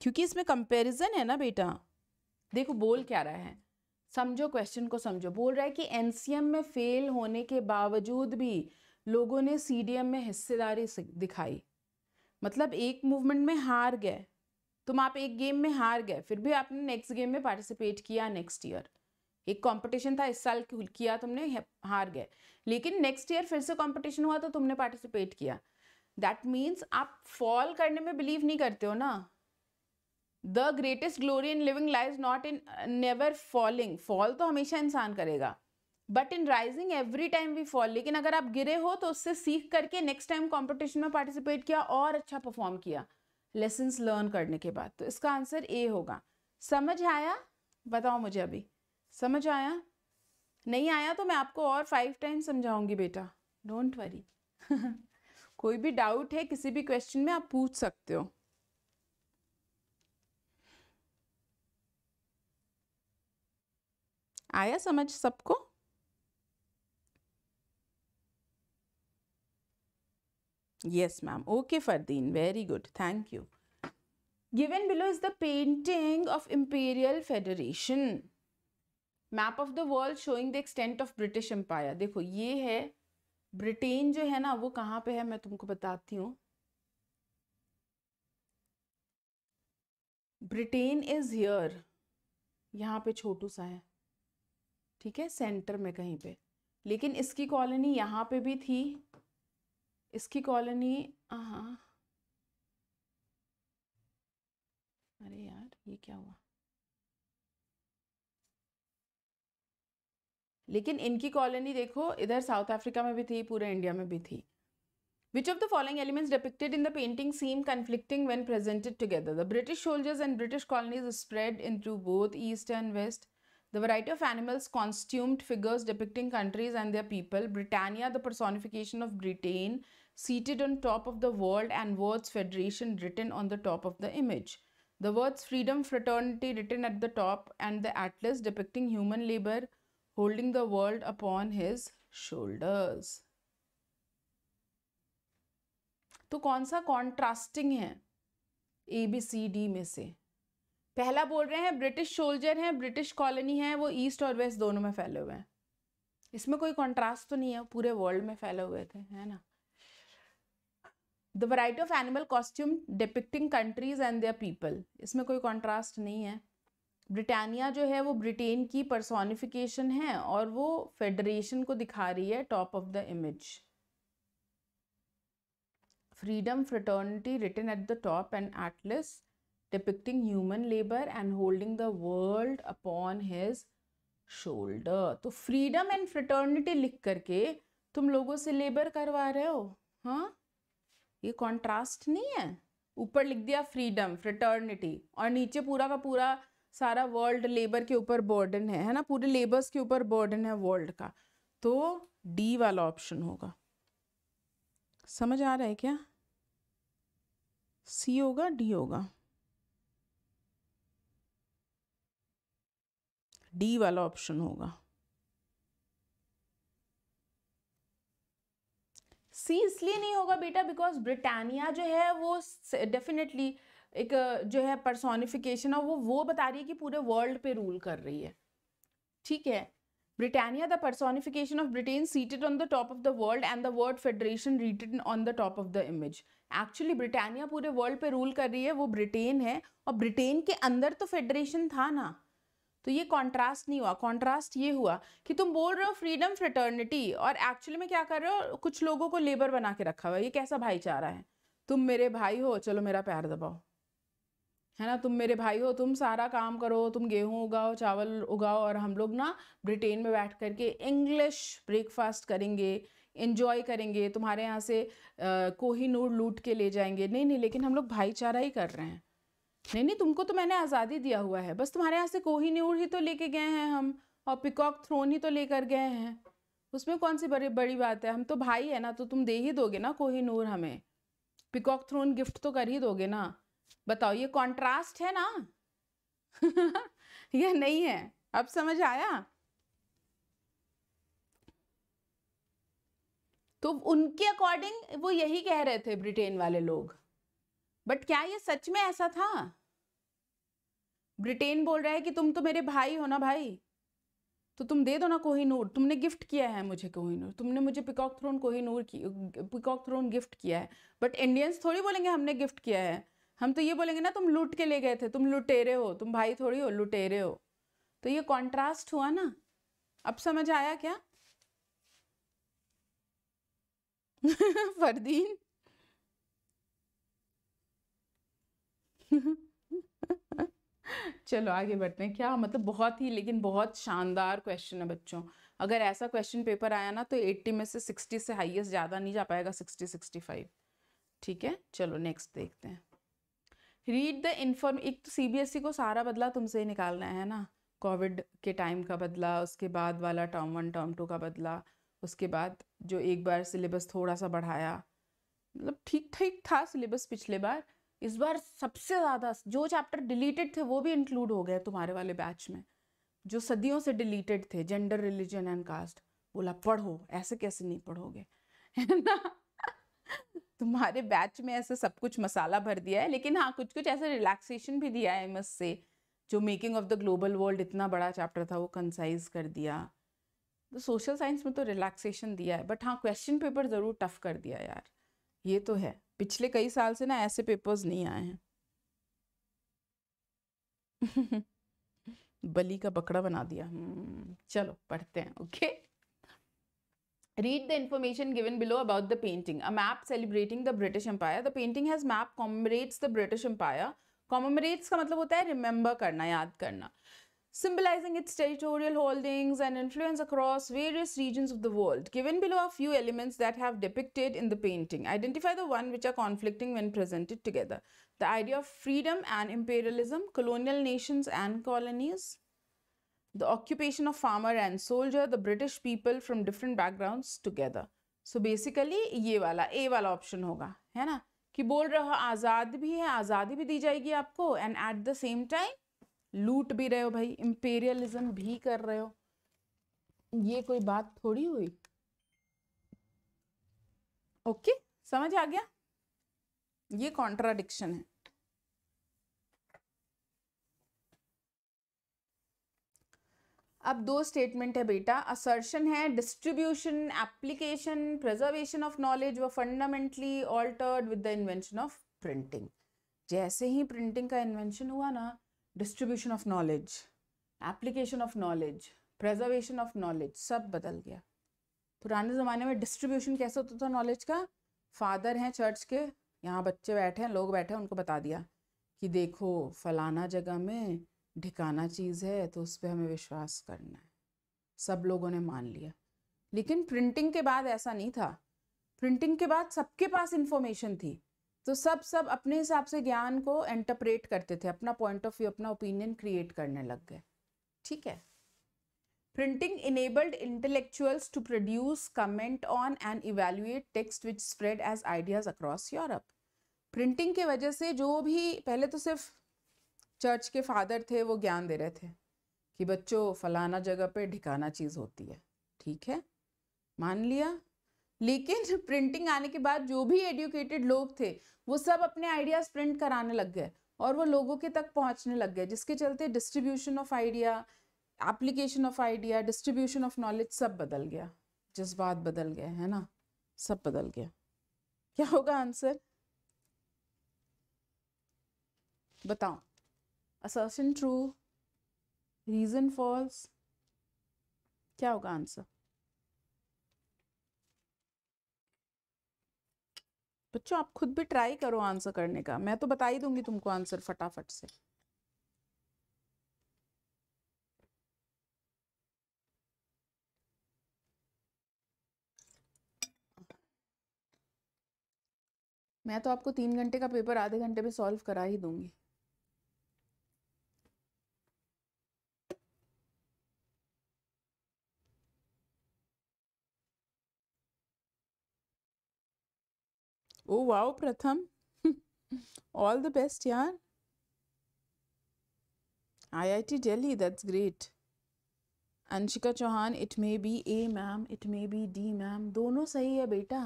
क्योंकि इसमें कंपैरिजन है ना बेटा देखो बोल क्या रहा है समझो क्वेश्चन को समझो बोल रहा है कि एनसीएम में फेल होने के बावजूद भी लोगों ने सी में हिस्सेदारी दिखाई मतलब एक मूवमेंट में हार गए तुम आप एक गेम में हार गए फिर भी आपने नेक्स्ट गेम में पार्टिसिपेट किया नेक्स्ट ईयर एक कंपटीशन था इस साल किया तुमने हार गए लेकिन नेक्स्ट ईयर फिर से कंपटीशन हुआ तो तुमने पार्टिसिपेट किया दैट मीन्स आप फॉल करने में बिलीव नहीं करते हो ना the greatest glory in living life not in never falling fall तो हमेशा इंसान करेगा but in rising every time we fall लेकिन अगर आप गिरे हो तो उससे सीख करके नेक्स्ट टाइम कॉम्पिटिशन में पार्टिसिपेट किया और अच्छा परफॉर्म किया लेसन लर्न करने के बाद तो इसका आंसर ए होगा समझ आया बताओ मुझे अभी समझ आया नहीं आया तो मैं आपको और फाइव टाइम समझाऊंगी बेटा डोंट वरी कोई भी डाउट है किसी भी क्वेश्चन में आप पूछ सकते हो आया समझ सबको Yes, ma'am. Okay, Fardeen. Very good. Thank you. Given below is the painting of Imperial Federation. Map of the world showing the extent of British empire देखो ये है ब्रिटेन जो है ना वो कहाँ पे है मैं तुमको बताती हूँ ब्रिटेन इज हियर यहाँ पे छोटू सा है ठीक है सेंटर में कहीं पे लेकिन इसकी कॉलोनी यहाँ पे भी थी इसकी कॉलोनी हाँ अरे यार ये क्या हुआ लेकिन इनकी कॉलोनी देखो इधर साउथ अफ्रीका में भी थी पूरे इंडिया में भी थी Which of the following elements depicted in the painting seem conflicting when presented together? The British soldiers and British colonies spread into both east and west. The variety of animals constituted figures depicting countries and their people. Britannia, the personification of Britain, seated on top of the world and words federation written on the top of the image. The words freedom fraternity written at the top and the atlas depicting human labor holding the world upon his shoulders. तो कौन सा contrasting है A B C D में से पहला बोल रहे हैं ब्रिटिश सोल्जर हैं ब्रिटिश कॉलोनी है वो ईस्ट और वेस्ट दोनों में फैले हुए हैं इसमें कोई कॉन्ट्रास्ट तो नहीं है पूरे वर्ल्ड में फैले हुए थे है ना the variety of animal costume depicting countries and their people इसमें कोई कॉन्ट्रास्ट नहीं है ब्रिटानिया जो है वो ब्रिटेन की परसोनिफिकेशन है और वो फेडरेशन को दिखा रही है top of the image freedom fraternity return at the top and Atlas depicting human labour and holding the world upon his shoulder तो फ्रीडम एंड फ्रटर्निटी लिख करके तुम लोगों से लेबर करवा रहे हो हाँ ये कॉन्ट्रास्ट नहीं है ऊपर लिख दिया फ्रीडम फ्रिटर्निटी और नीचे पूरा का पूरा सारा वर्ल्ड लेबर के ऊपर बर्डन है है ना पूरे लेबर्स के ऊपर बर्डन है वर्ल्ड का तो डी वाला ऑप्शन होगा समझ आ रहा है क्या सी होगा डी होगा डी वाला ऑप्शन होगा सी इसलिए नहीं होगा बेटा बिकॉज ब्रिटानिया जो है वो डेफिनेटली एक जो है पर्सोनिफिकेशन और वो वो बता रही है कि पूरे वर्ल्ड पे रूल कर रही है ठीक है Britannia the personification of Britain seated on the top of the world and the world federation written on the top of the image actually Britannia पूरे वर्ल्ड पे रूल कर रही है वो ब्रिटेन है और ब्रिटेन के अंदर तो फेडरेशन था ना तो ये कॉन्ट्रास्ट नहीं हुआ कॉन्ट्रास्ट ये हुआ कि तुम बोल रहे हो फ्रीडम फ्रेटर्निटी और एक्चुअली में क्या कर रहे हो कुछ लोगों को लेबर बना के रखा हुआ है ये कैसा भाईचारा है तुम मेरे भाई हो चलो मेरा पैर दबाओ है ना तुम मेरे भाई हो तुम सारा काम करो तुम गेहूं उगाओ चावल उगाओ और हम लोग ना ब्रिटेन में बैठ करके इंग्लिश ब्रेकफास्ट करेंगे इन्जॉय करेंगे तुम्हारे यहाँ से कोहिनूर लूट के ले जाएंगे नहीं नहीं लेकिन हम लोग भाईचारा ही कर रहे हैं नहीं नहीं तुमको तो मैंने आज़ादी दिया हुआ है बस तुम्हारे यहाँ से कोही नूर ही तो लेके गए हैं हम और पिकॉक थ्रोन ही तो लेकर गए हैं उसमें कौन सी बड़ी बड़ी बात है हम तो भाई है ना तो तुम दे ही दोगे ना कोही नूर हमें पिकॉक थ्रोन गिफ्ट तो कर ही दोगे ना बताओ ये कॉन्ट्रास्ट है ना ये नहीं है अब समझ आया तो उनके अकॉर्डिंग वो यही कह रहे थे ब्रिटेन वाले लोग बट क्या ये सच में ऐसा था ब्रिटेन बोल रहा है कि तुम तो मेरे भाई हो ना भाई तो तुम दे दो ना नूर तुमने गिफ्ट किया है मुझे नूर तुमने मुझे पिकॉक थ्रोन नूर की पिकॉक थ्रोन गिफ्ट किया है बट इंडियंस थोड़ी बोलेंगे हमने गिफ्ट किया है हम तो ये बोलेंगे ना तुम लूट के ले गए थे तुम लुटेरे हो तुम भाई थोड़ी हो लुटेरे हो तो ये कॉन्ट्रास्ट हुआ ना अब समझ आया क्या फरदीन चलो आगे बढ़ते हैं क्या मतलब बहुत ही लेकिन बहुत शानदार क्वेश्चन है बच्चों अगर ऐसा क्वेश्चन पेपर आया ना तो 80 में से 60 से हाईएस्ट ज़्यादा नहीं जा पाएगा 60 65 ठीक है चलो नेक्स्ट देखते हैं रीड द इन्फॉर्म एक तो सीबीएसई e को सारा बदला तुमसे ही निकालना है ना कोविड के टाइम का बदला उसके बाद वाला टर्म वन टर्म टू का बदला उसके बाद जो एक बार सिलेबस थोड़ा सा बढ़ाया मतलब ठीक ठीक था सिलेबस पिछले बार इस बार सबसे ज़्यादा जो चैप्टर डिलीटेड थे वो भी इंक्लूड हो गए तुम्हारे वाले बैच में जो सदियों से डिलीटेड थे जेंडर रिलीजन एंड कास्ट बोला पढ़ो ऐसे कैसे नहीं पढ़ोगे है ना तुम्हारे बैच में ऐसे सब कुछ मसाला भर दिया है लेकिन हाँ कुछ कुछ ऐसे रिलैक्सेशन भी दिया है मस से जो making of the global world इतना बड़ा चैप्टर था वो कंसाइज कर दिया तो सोशल साइंस में तो रिलैक्सेशन दिया है बट हाँ क्वेश्चन पेपर ज़रूर टफ कर दिया यार ये तो है पिछले कई साल से ना ऐसे पेपर्स नहीं आए हैं बली का बकड़ा बना दिया हम्म, चलो पढ़ते हैं okay read the information given below about the painting a map celebrating the British empire the painting has map commemorates the British empire commemorates का मतलब होता है रिमेंबर करना याद करना symbolizing its territorial holdings and influence across various regions of the world. Given below a few elements that have depicted in the painting. Identify the one which are conflicting when presented together. The idea of freedom and imperialism, colonial nations and colonies, the occupation of farmer and soldier, the British people from different backgrounds together. So basically ये वाला A वाला option होगा है ना कि बोल रहे हो आज़ाद भी है आज़ादी भी दी जाएगी आपको and at the same time लूट भी रहे हो भाई इम्पेरियलिज्म भी कर रहे हो ये कोई बात थोड़ी हुई ओके okay? समझ आ गया ये कॉन्ट्राडिक्शन है अब दो स्टेटमेंट है बेटा असर्शन है distribution application preservation of knowledge was fundamentally altered with the invention of printing जैसे ही प्रिंटिंग का इन्वेंशन हुआ ना distribution of knowledge application of knowledge preservation of knowledge सब बदल गया पुराने ज़माने में डिस्ट्रीब्यूशन कैसे होता था नॉलेज का फादर हैं चर्च के यहाँ बच्चे बैठे हैं लोग बैठे हैं उनको बता दिया कि देखो फलाना जगह में ढिकाना चीज़ है तो उस पर हमें विश्वास करना है सब लोगों ने मान लिया लेकिन प्रिंटिंग के बाद ऐसा नहीं था प्रिंटिंग के बाद सबके पास इंफॉर्मेशन थी तो सब सब अपने हिसाब से ज्ञान को इंटरप्रेट करते थे अपना पॉइंट ऑफ व्यू अपना ओपिनियन क्रिएट करने लग गए ठीक है printing enabled intellectuals to produce comment on and evaluate text which spread as ideas across Europe printing के वजह से जो भी पहले तो सिर्फ चर्च के फादर थे वो ज्ञान दे रहे थे कि बच्चों फलाना जगह पे ढिकाना चीज़ होती है ठीक है मान लिया लेकिन प्रिंटिंग आने के बाद जो भी एडुकेटेड लोग थे वो सब अपने आइडियाज़ प्रिंट कराने लग गए और वो लोगों के तक पहुंचने लग गए जिसके चलते distribution of idea application of idea distribution of knowledge सब बदल गया जज्बात बदल गए है ना सब बदल गया क्या होगा आंसर बताओ असर्शन ट्रू रीजन फॉल्स क्या होगा आंसर बच्चों आप खुद भी ट्राई करो आंसर करने का मैं तो बता ही दूंगी तुमको आंसर फटाफट से मैं तो आपको तीन घंटे का पेपर आधे घंटे में सॉल्व करा ही दूंगी oh wow Pratham all the best यार IIT Delhi, that's great Anshika Chauhan it may be A ma'am it may be D ma'am दोनों सही है बेटा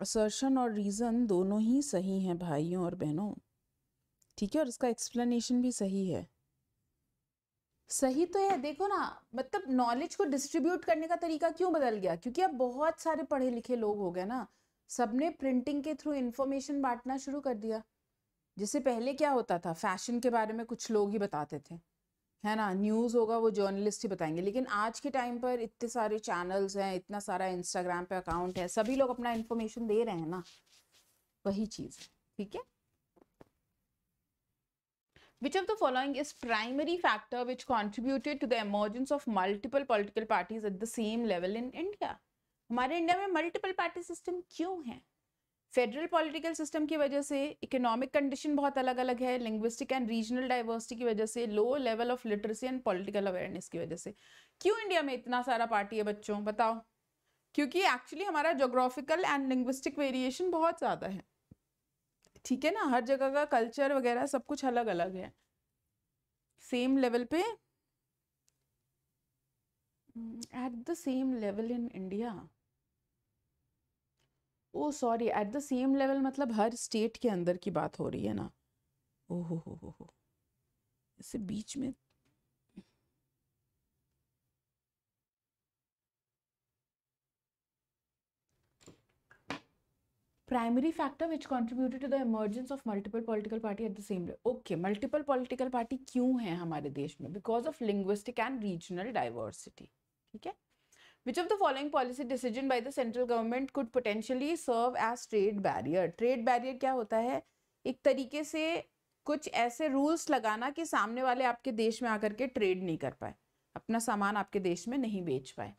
असर्शन और रीज़न दोनों ही सही हैं भाइयों और बहनों ठीक है और इसका एक्सप्लेनेशन भी सही है सही तो है देखो ना मतलब नॉलेज को डिस्ट्रीब्यूट करने का तरीका क्यों बदल गया क्योंकि अब बहुत सारे पढ़े लिखे लोग हो गए ना सबने प्रिंटिंग के थ्रू इन्फॉर्मेशन बांटना शुरू कर दिया जिससे पहले क्या होता था फैशन के बारे में कुछ लोग ही बताते थे है ना न्यूज़ होगा वो जर्नलिस्ट ही बताएंगे लेकिन आज के टाइम पर इतने सारे चैनल्स हैं इतना सारा इंस्टाग्राम पे अकाउंट है सभी लोग अपना इन्फॉर्मेशन दे रहे हैं ना वही चीज़ ठीक है Which of the following is primary factor which contributed to the emergence of multiple political parties at the same level in India? हमारे इंडिया में मल्टीपल पार्टी सिस्टम क्यों है फेडरल पॉलिटिकल सिस्टम की वजह से इकोनॉमिक कंडीशन बहुत अलग अलग है लिंग्विस्टिक एंड रीजनल डाइवर्सिटी की वजह से low level of literacy and political awareness की वजह से क्यों इंडिया में इतना सारा पार्टी है बच्चों बताओ क्योंकि एक्चुअली हमारा जोग्राफिकल एंड लिंग्विस्टिक वेरिएशन बहुत ज़्यादा है ठीक है ना हर जगह का कल्चर वगैरह सब कुछ अलग अलग है सेम लेवल पे at the same level in India oh sorry at the same level मतलब हर स्टेट के अंदर की बात हो रही है ना ओहो हो हो हो ऐसे बीच में primary factor which contributed to the emergence of multiple political party at the same okay multiple political party क्यों है हमारे देश में because of linguistic and regional diversity ठीक है Which of the following policy decision by the central government could potentially serve as trade barrier? Trade barrier क्या होता है एक तरीके से कुछ ऐसे रूल्स लगाना कि सामने वाले आपके देश में आकर के ट्रेड नहीं कर पाए अपना सामान आपके देश में नहीं बेच पाए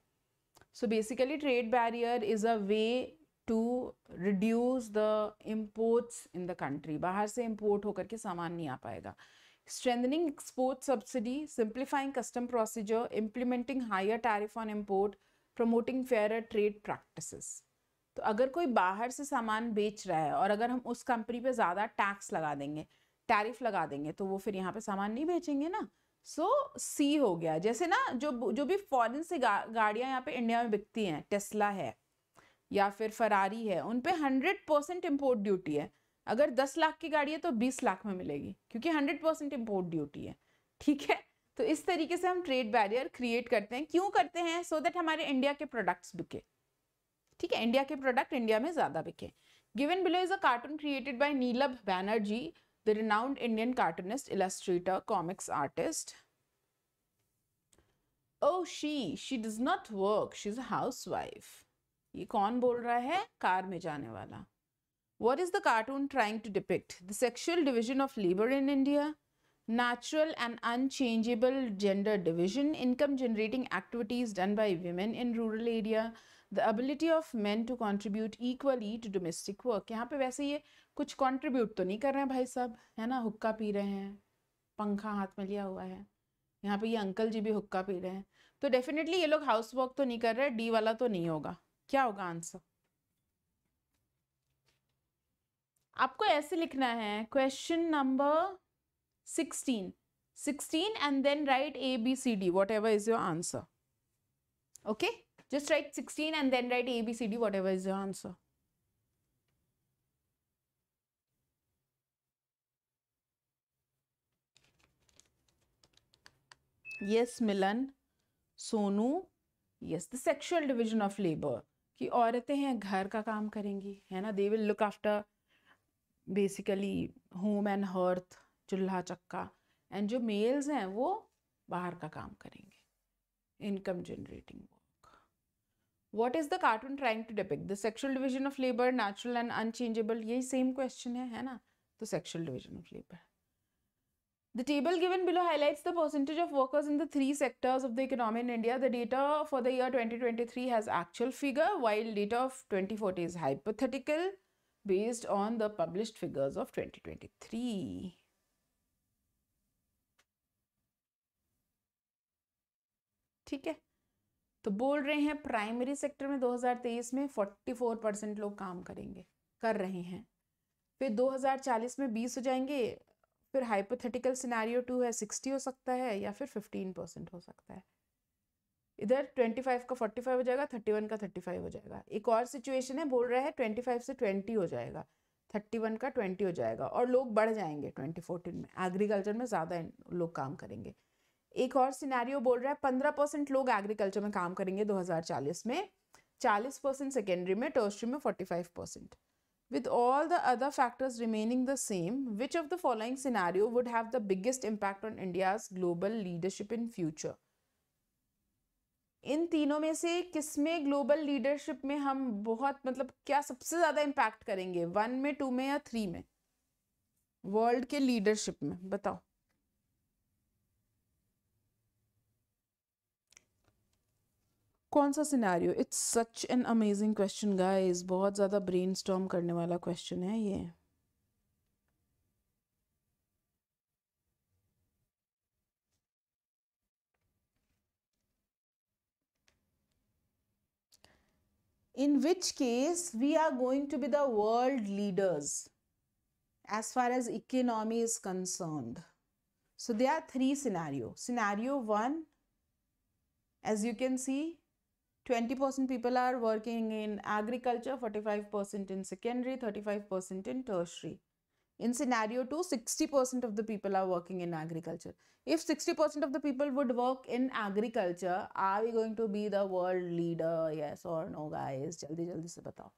so basically trade barrier is a way to reduce the imports in the country बाहर से इम्पोर्ट होकर के सामान नहीं आ पाएगा strengthening export subsidy simplifying custom procedure implementing higher tariff on import promoting fair trade practices तो अगर कोई बाहर से सामान बेच रहा है और अगर हम उस कंपनी पे ज़्यादा टैक्स लगा देंगे टैरिफ लगा देंगे तो वो फिर यहाँ पे सामान नहीं बेचेंगे ना सो so, सी हो गया जैसे ना जो जो भी फॉरेन से गा, गाड़ियाँ यहाँ पे इंडिया में बिकती हैं टेस्ला है या फिर फरारी है उन पर हंड्रेड परसेंट इम्पोर्ट ड्यूटी है अगर दस लाख की गाड़ी है तो बीस लाख में मिलेगी क्योंकि हंड्रेड परसेंट इम्पोर्ट ड्यूटी है ठीक है तो इस तरीके से हम ट्रेड बैरियर क्रिएट करते हैं क्यों करते हैं सो so दैट हमारे इंडिया के प्रोडक्ट्स बिके ठीक है इंडिया के प्रोडक्ट इंडिया में ज़्यादा बिके given below is a cartoon created by Neelabh Banerjee the renowned Indian cartoonist illustrator comics artist oh she she does not work she is a housewife ये कौन बोल रहा है कार में जाने वाला what is the cartoon trying to depict the sexual division of labour in India natural and unchangeable gender division, income generating activities done by women in rural area, the ability of men to contribute equally to domestic work. यहाँ पे वैसे ये कुछ contribute तो नहीं कर रहे हैं भाई साहब है ना हुक्का पी रहे हैं पंखा हाथ में लिया हुआ है यहाँ पे ये अंकल जी भी हुक्का पी रहे हैं तो डेफिनेटली ये लोग हाउस वर्क तो नहीं कर रहे डी वाला तो नहीं होगा क्या होगा आंसर आपको ऐसे लिखना है question number 16. 16 and then write A, B, C, D, whatever is your answer. Okay? Just write 16 and then write A, B, C, D, whatever is your answer. Yes, Milan. Sonu. Yes, the sexual division of labor. कि औरतें हैं घर का काम करेंगी है ना they will look after basically home and hearth चूल्हा चक्का एंड जो मेल्स हैं वो बाहर का काम करेंगे income generating work what is the cartoon trying to depict the sexual division of labour natural and unchangeable यही सेम क्वेश्चन है है ना तो sexual division of labour The table given below highlights the percentage of workers in the three sectors of the economy in India. The data for the year 2023 has actual figure while data of 2040 is hypothetical based on the published figures of 2023. ठीक है तो बोल रहे हैं primary sector में 2023 में 44 percent लोग काम करेंगे कर रहे हैं फिर 2040 में 20 हो जाएंगे फिर हाइपोथेटिकल सिनारियो टू है 60 हो सकता है या फिर 15 परसेंट हो सकता है इधर 25 का 45 हो जाएगा 31 का 35 हो जाएगा एक और सिचुएशन है बोल रहा है 25 से 20 हो जाएगा 31 का 20 हो जाएगा और लोग बढ़ जाएंगे 2014 में एग्रीकल्चर में ज़्यादा लोग काम करेंगे एक और सिनेरियो बोल रहा है पंद्रह परसेंट लोग एग्रीकल्चर में काम करेंगे 2040 में चालीस परसेंट सेकेंडरी में टर्सरी में forty five percent with all the other factors remaining the same which of the following scenario would have the biggest impact on india's global leadership in future इन तीनों में से किस में ग्लोबल लीडरशिप में हम बहुत मतलब क्या सबसे ज़्यादा इम्पैक्ट करेंगे वन में टू में या थ्री में वर्ल्ड के लीडरशिप में बताओ कौन सा scenario it's such an amazing question guys बहुत ज़्यादा ब्रेन स्टॉम करने वाला क्वेश्चन है ये in which case we are going to be the world leaders as far as economy is concern so they are three scenario scenario one as you can see 20% people are working in agriculture, 45% in secondary, 35% in tertiary. In scenario 2, 60% of the people are working in agriculture. If 60% of the people would work in agriculture, are we going to be the world leader? Yes or no, guys? Jaldi jaldi se batao.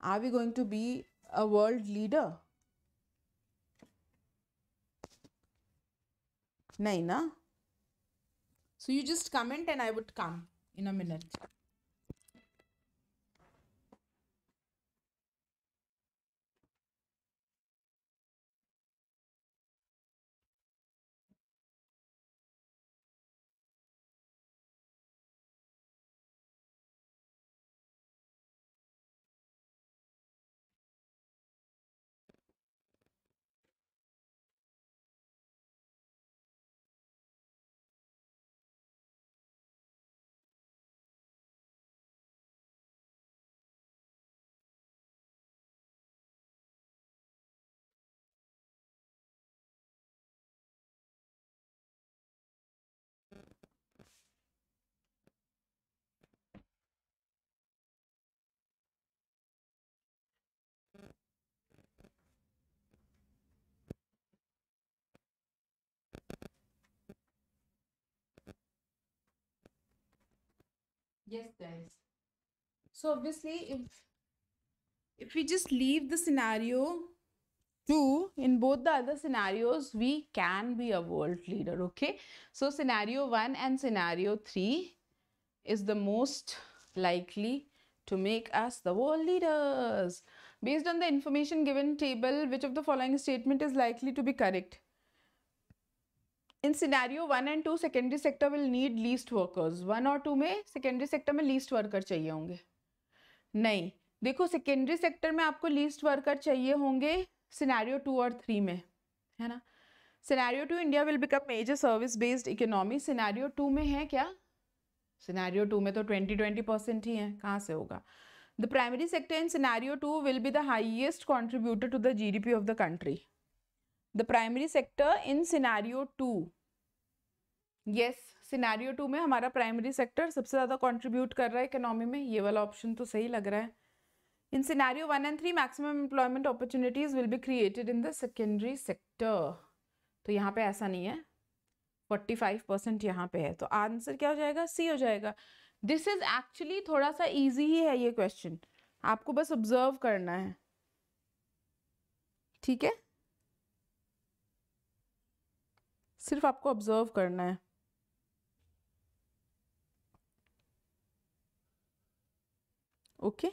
Are we going to be a world leader? Nahi na? So you just comment and I would come in a minute yes there is. so obviously if if we just leave the scenario two in both the other scenarios we can be a world leader okay so scenario one and scenario three is the most likely to make us the world leaders based on the information given table which of the following statement is likely to be correct in scenario one and two secondary sector will need least workers one और two में secondary sector में least worker चाहिए होंगे नहीं देखो secondary sector में आपको least worker चाहिए होंगे सिनेरियो टू और थ्री में है ना scenario two India will become major service based economy scenario two में है क्या सिनेरियो टू में तो ट्वेंटी ट्वेंटी परसेंट ही है कहाँ से होगा the primary sector in scenario two will be the highest contributor to the P of the country the primary sector in scenario two yes scenario two में हमारा primary sector सबसे ज़्यादा contribute कर रहा है इकोनॉमी में ये वाला ऑप्शन तो सही लग रहा है in scenario one and three maximum employment opportunities will be created in the secondary sector तो यहाँ पे ऐसा नहीं है फोर्टी फाइव परसेंट यहाँ पे है तो आंसर क्या हो जाएगा सी हो जाएगा दिस इज़ एक्चुअली थोड़ा सा ईजी ही है ये क्वेश्चन आपको बस ऑब्जर्व करना है ठीक है सिर्फ आपको ऑब्ज़र्व करना है okay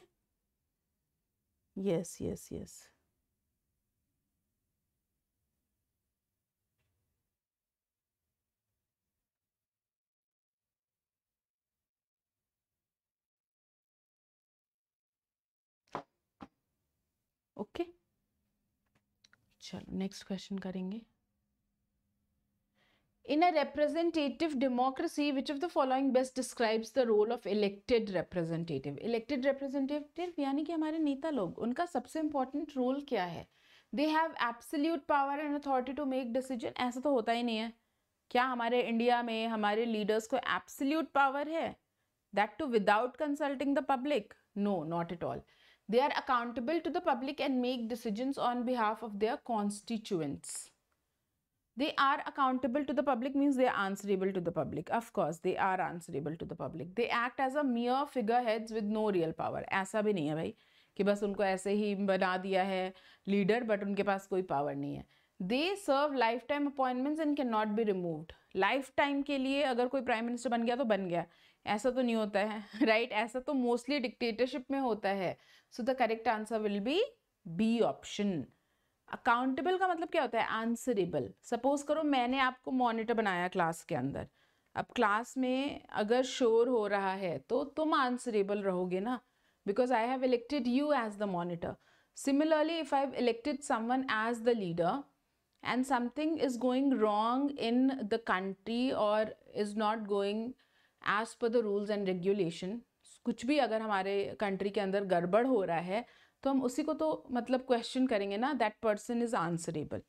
yes yes yes okay चलो नेक्स्ट क्वेश्चन करेंगे In a representative democracy, which of the following best describes the role of elected representative? Elected representative यानी कि हमारे नेता लोग उनका सबसे इम्पोर्टेंट रोल क्या है they have absolute power and authority to make decision ऐसा तो होता ही नहीं है क्या हमारे इंडिया में हमारे लीडर्स को एब्सोल्यूट पावर है that too without consulting the public no not at all they are accountable to the public and make decision on behalf of their constituents they are accountable to the public means they are answerable to the public of course they are answerable to the public they act as a mere figureheads with no real power ऐसा भी नहीं है भाई कि बस उनको ऐसे ही बना दिया है लीडर बट उनके पास कोई पावर नहीं है they serve lifetime appointments and cannot be removed lifetime के लिए अगर कोई प्राइम मिनिस्टर बन गया तो बन गया ऐसा तो नहीं होता है राइट right? ऐसा तो मोस्टली डिक्टेटरशिप में होता है so the correct answer will be B option accountable का मतलब क्या होता है आंसरेबल सपोज करो मैंने आपको मॉनिटर बनाया क्लास के अंदर अब क्लास में अगर शोर हो रहा है तो तुम आंसरेबल रहोगे ना because I have elected you as the monitor similarly if I have elected someone as the leader and something is going wrong in the country और is not going as per the rules and regulation कुछ भी अगर हमारे country के अंदर गड़बड़ हो रहा है तो हम उसी को तो मतलब क्वेश्चन करेंगे ना दैट पर्सन इज़ आंसरेबल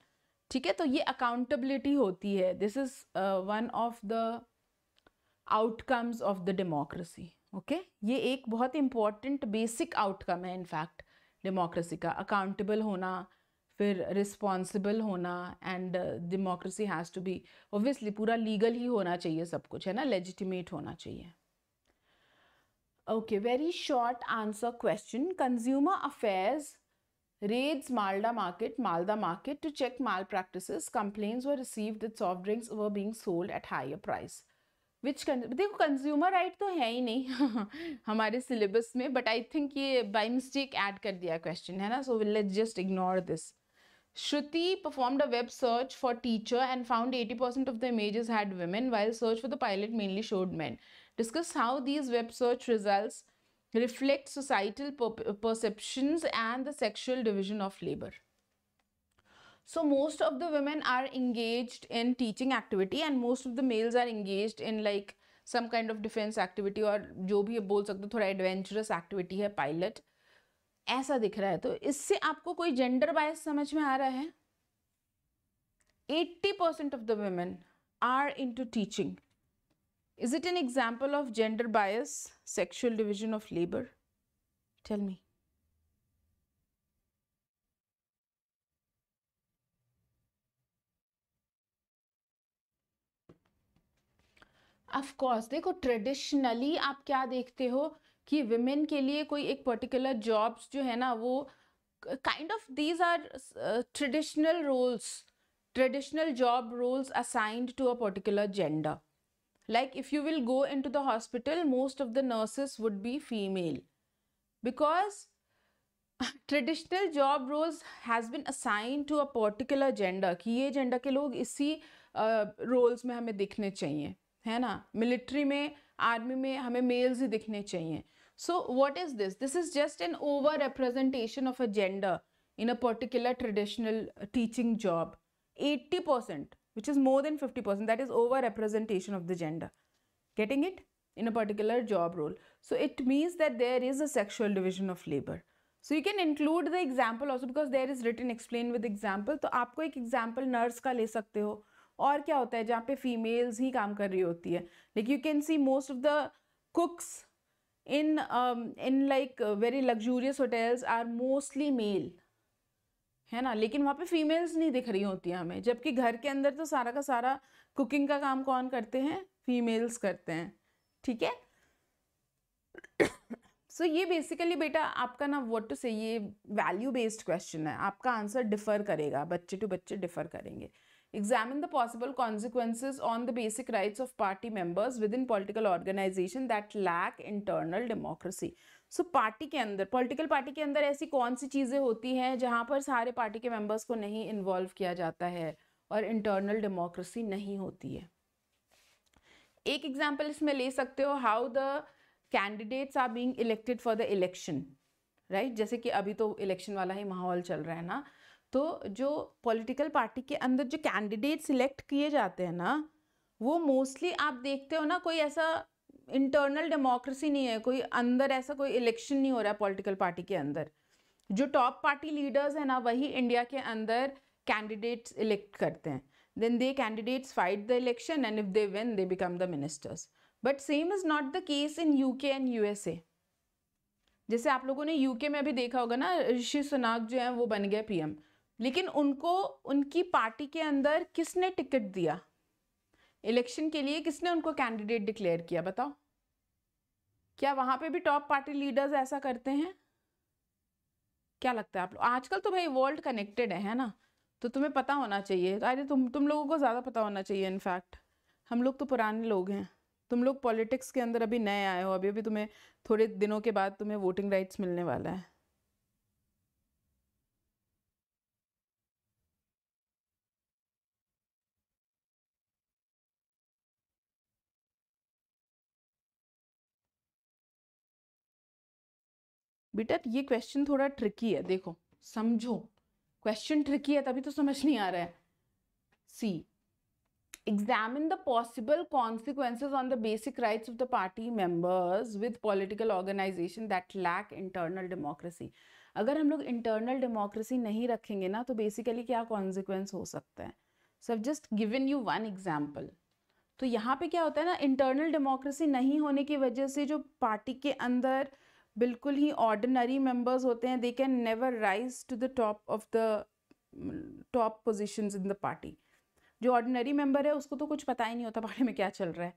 ठीक है तो ये अकाउंटेबिलिटी होती है this is one of the outcomes of the democracy okay ये एक बहुत इंपॉर्टेंट बेसिक आउटकम है इनफैक्ट डेमोक्रेसी का अकाउंटेबल होना फिर रिस्पॉन्सिबल होना and democracy has to be obviously पूरा लीगल ही होना चाहिए सब कुछ है ना लेजिटिमेट होना चाहिए Okay, very short answer question. Consumer Affairs raids Malda Market, Malda Market to check malpractices. Complaints were received that soft drinks were being sold at higher price. Which, देखो कंज्यूमर राइट तो है ही नहीं हमारे syllabus में but I think ये by mistake add कर दिया क्वेश्चन है ना so will let's just ignore this Shruti performed a web search for teacher and found 80% of the images had women, while search for the pilot mainly showed men. discuss how these web search results reflect societal per perceptions and the sexual division of labor. So most of the women are engaged in teaching activity and most of the males are engaged in like some kind of defense activity or jo bhi बोल सकते हो थोड़ा adventurous activity है pilot ऐसा दिख रहा है तो इससे आपको कोई जेंडर बायस समझ में आ रहा है 80% percent of the women are into teaching Is it an example of gender bias, sexual division of labor? Tell me. Of course देखो ट्रेडिशनली आप क्या देखते हो कि वुमेन के लिए कोई एक पर्टिकुलर जॉब्स जो है ना वो kind of these are traditional roles traditional job roles assigned to a particular gender like if you will go into the hospital most of the nurses would be female because traditional job roles has been assigned to a particular gender ki ye gender ke log isi roles mein hame dikhne chahiye hai na military mein army mein males hi dikhne chahiye so what is this this is just an over representation of a gender in a particular traditional teaching job 80% percent which is more than 50%, that is over representation of the gender. Getting it? In a particular job role. So it means that there is a sexual division of labor. So you can include the example also because there is written explained with example. So you can example nurse ka le sakte ho. Aur kya hota females hi kaam Like you can see most of the cooks in um, like very luxurious hotels are mostly male. है ना लेकिन वहाँ पे females नहीं दिख रही होती हमें जबकि घर के अंदर तो सारा का सारा कुकिंग का काम कौन करते हैं फीमेल्स करते हैं ठीक है सो so, ये बेसिकली बेटा आपका ना वॉट टू से ये वैल्यू बेस्ड क्वेश्चन है आपका आंसर डिफर करेगा बच्चे टू बच्चे डिफर करेंगे the possible possible on the basic rights of party party with in political organisation that lack internal democracy so so, पार्टी के अंदर पॉलिटिकल पार्टी के अंदर ऐसी कौन सी चीज़ें होती हैं जहाँ पर सारे पार्टी के मेंबर्स को नहीं इन्वॉल्व किया जाता है और इंटरनल डेमोक्रेसी नहीं होती है एक एग्जाम्पल इसमें ले सकते हो how the candidates are being elected for the election right जैसे कि अभी तो इलेक्शन वाला ही माहौल चल रहा है ना तो जो पॉलिटिकल पार्टी के अंदर जो कैंडिडेट सिलेक्ट किए जाते हैं ना वो मोस्टली आप देखते हो ना कोई ऐसा इंटरनल डेमोक्रेसी नहीं है कोई अंदर ऐसा कोई इलेक्शन नहीं हो रहा है पॉलिटिकल पार्टी के अंदर जो टॉप पार्टी लीडर्स हैं ना वही इंडिया के अंदर कैंडिडेट्स इलेक्ट करते हैं then they candidates fight the election and if they when they become the ministers but same is not the case in U K and U S A जैसे आप लोगों ने यू के में अभी देखा होगा ना ऋषि सुनाक जो हैं वो बन गए पी एम लेकिन उनको उनकी पार्टी के अंदर किसने टिकट दिया इलेक्शन के लिए किसने उनको कैंडिडेट डिक्लेयर किया बताओ क्या वहाँ पे भी टॉप पार्टी लीडर्स ऐसा करते हैं क्या लगता है आप लोग आजकल तो भाई वर्ल्ड कनेक्टेड है है ना तो तुम्हें पता होना चाहिए अरे तुम तुम लोगों को ज़्यादा पता होना चाहिए इनफैक्ट हम लोग तो पुराने लोग हैं तुम लोग पॉलिटिक्स के अंदर अभी नए आए हो अभी अभी तुम्हें थोड़े दिनों के बाद तुम्हें वोटिंग राइट्स मिलने वाला है बेटा ये क्वेश्चन थोड़ा ट्रिकी है देखो समझो क्वेश्चन ट्रिकी है तभी तो समझ नहीं आ रहा है C examine the possible consequences on the basic right of the party members with political organisation that lack internal democracy अगर हम लोग इंटरनल डेमोक्रेसी नहीं रखेंगे ना तो बेसिकली क्या कॉन्सिक्वेंस हो सकता है सब just given you one example तो यहाँ पे क्या होता है ना इंटरनल डेमोक्रेसी नहीं होने की वजह से जो पार्टी के अंदर बिल्कुल ही ऑर्डिनरी मेंबर्स होते हैं they can never rise to the top of the top position in the party जो ऑर्डिनरी मेंबर है उसको तो कुछ पता ही नहीं होता पार्टी में क्या चल रहा है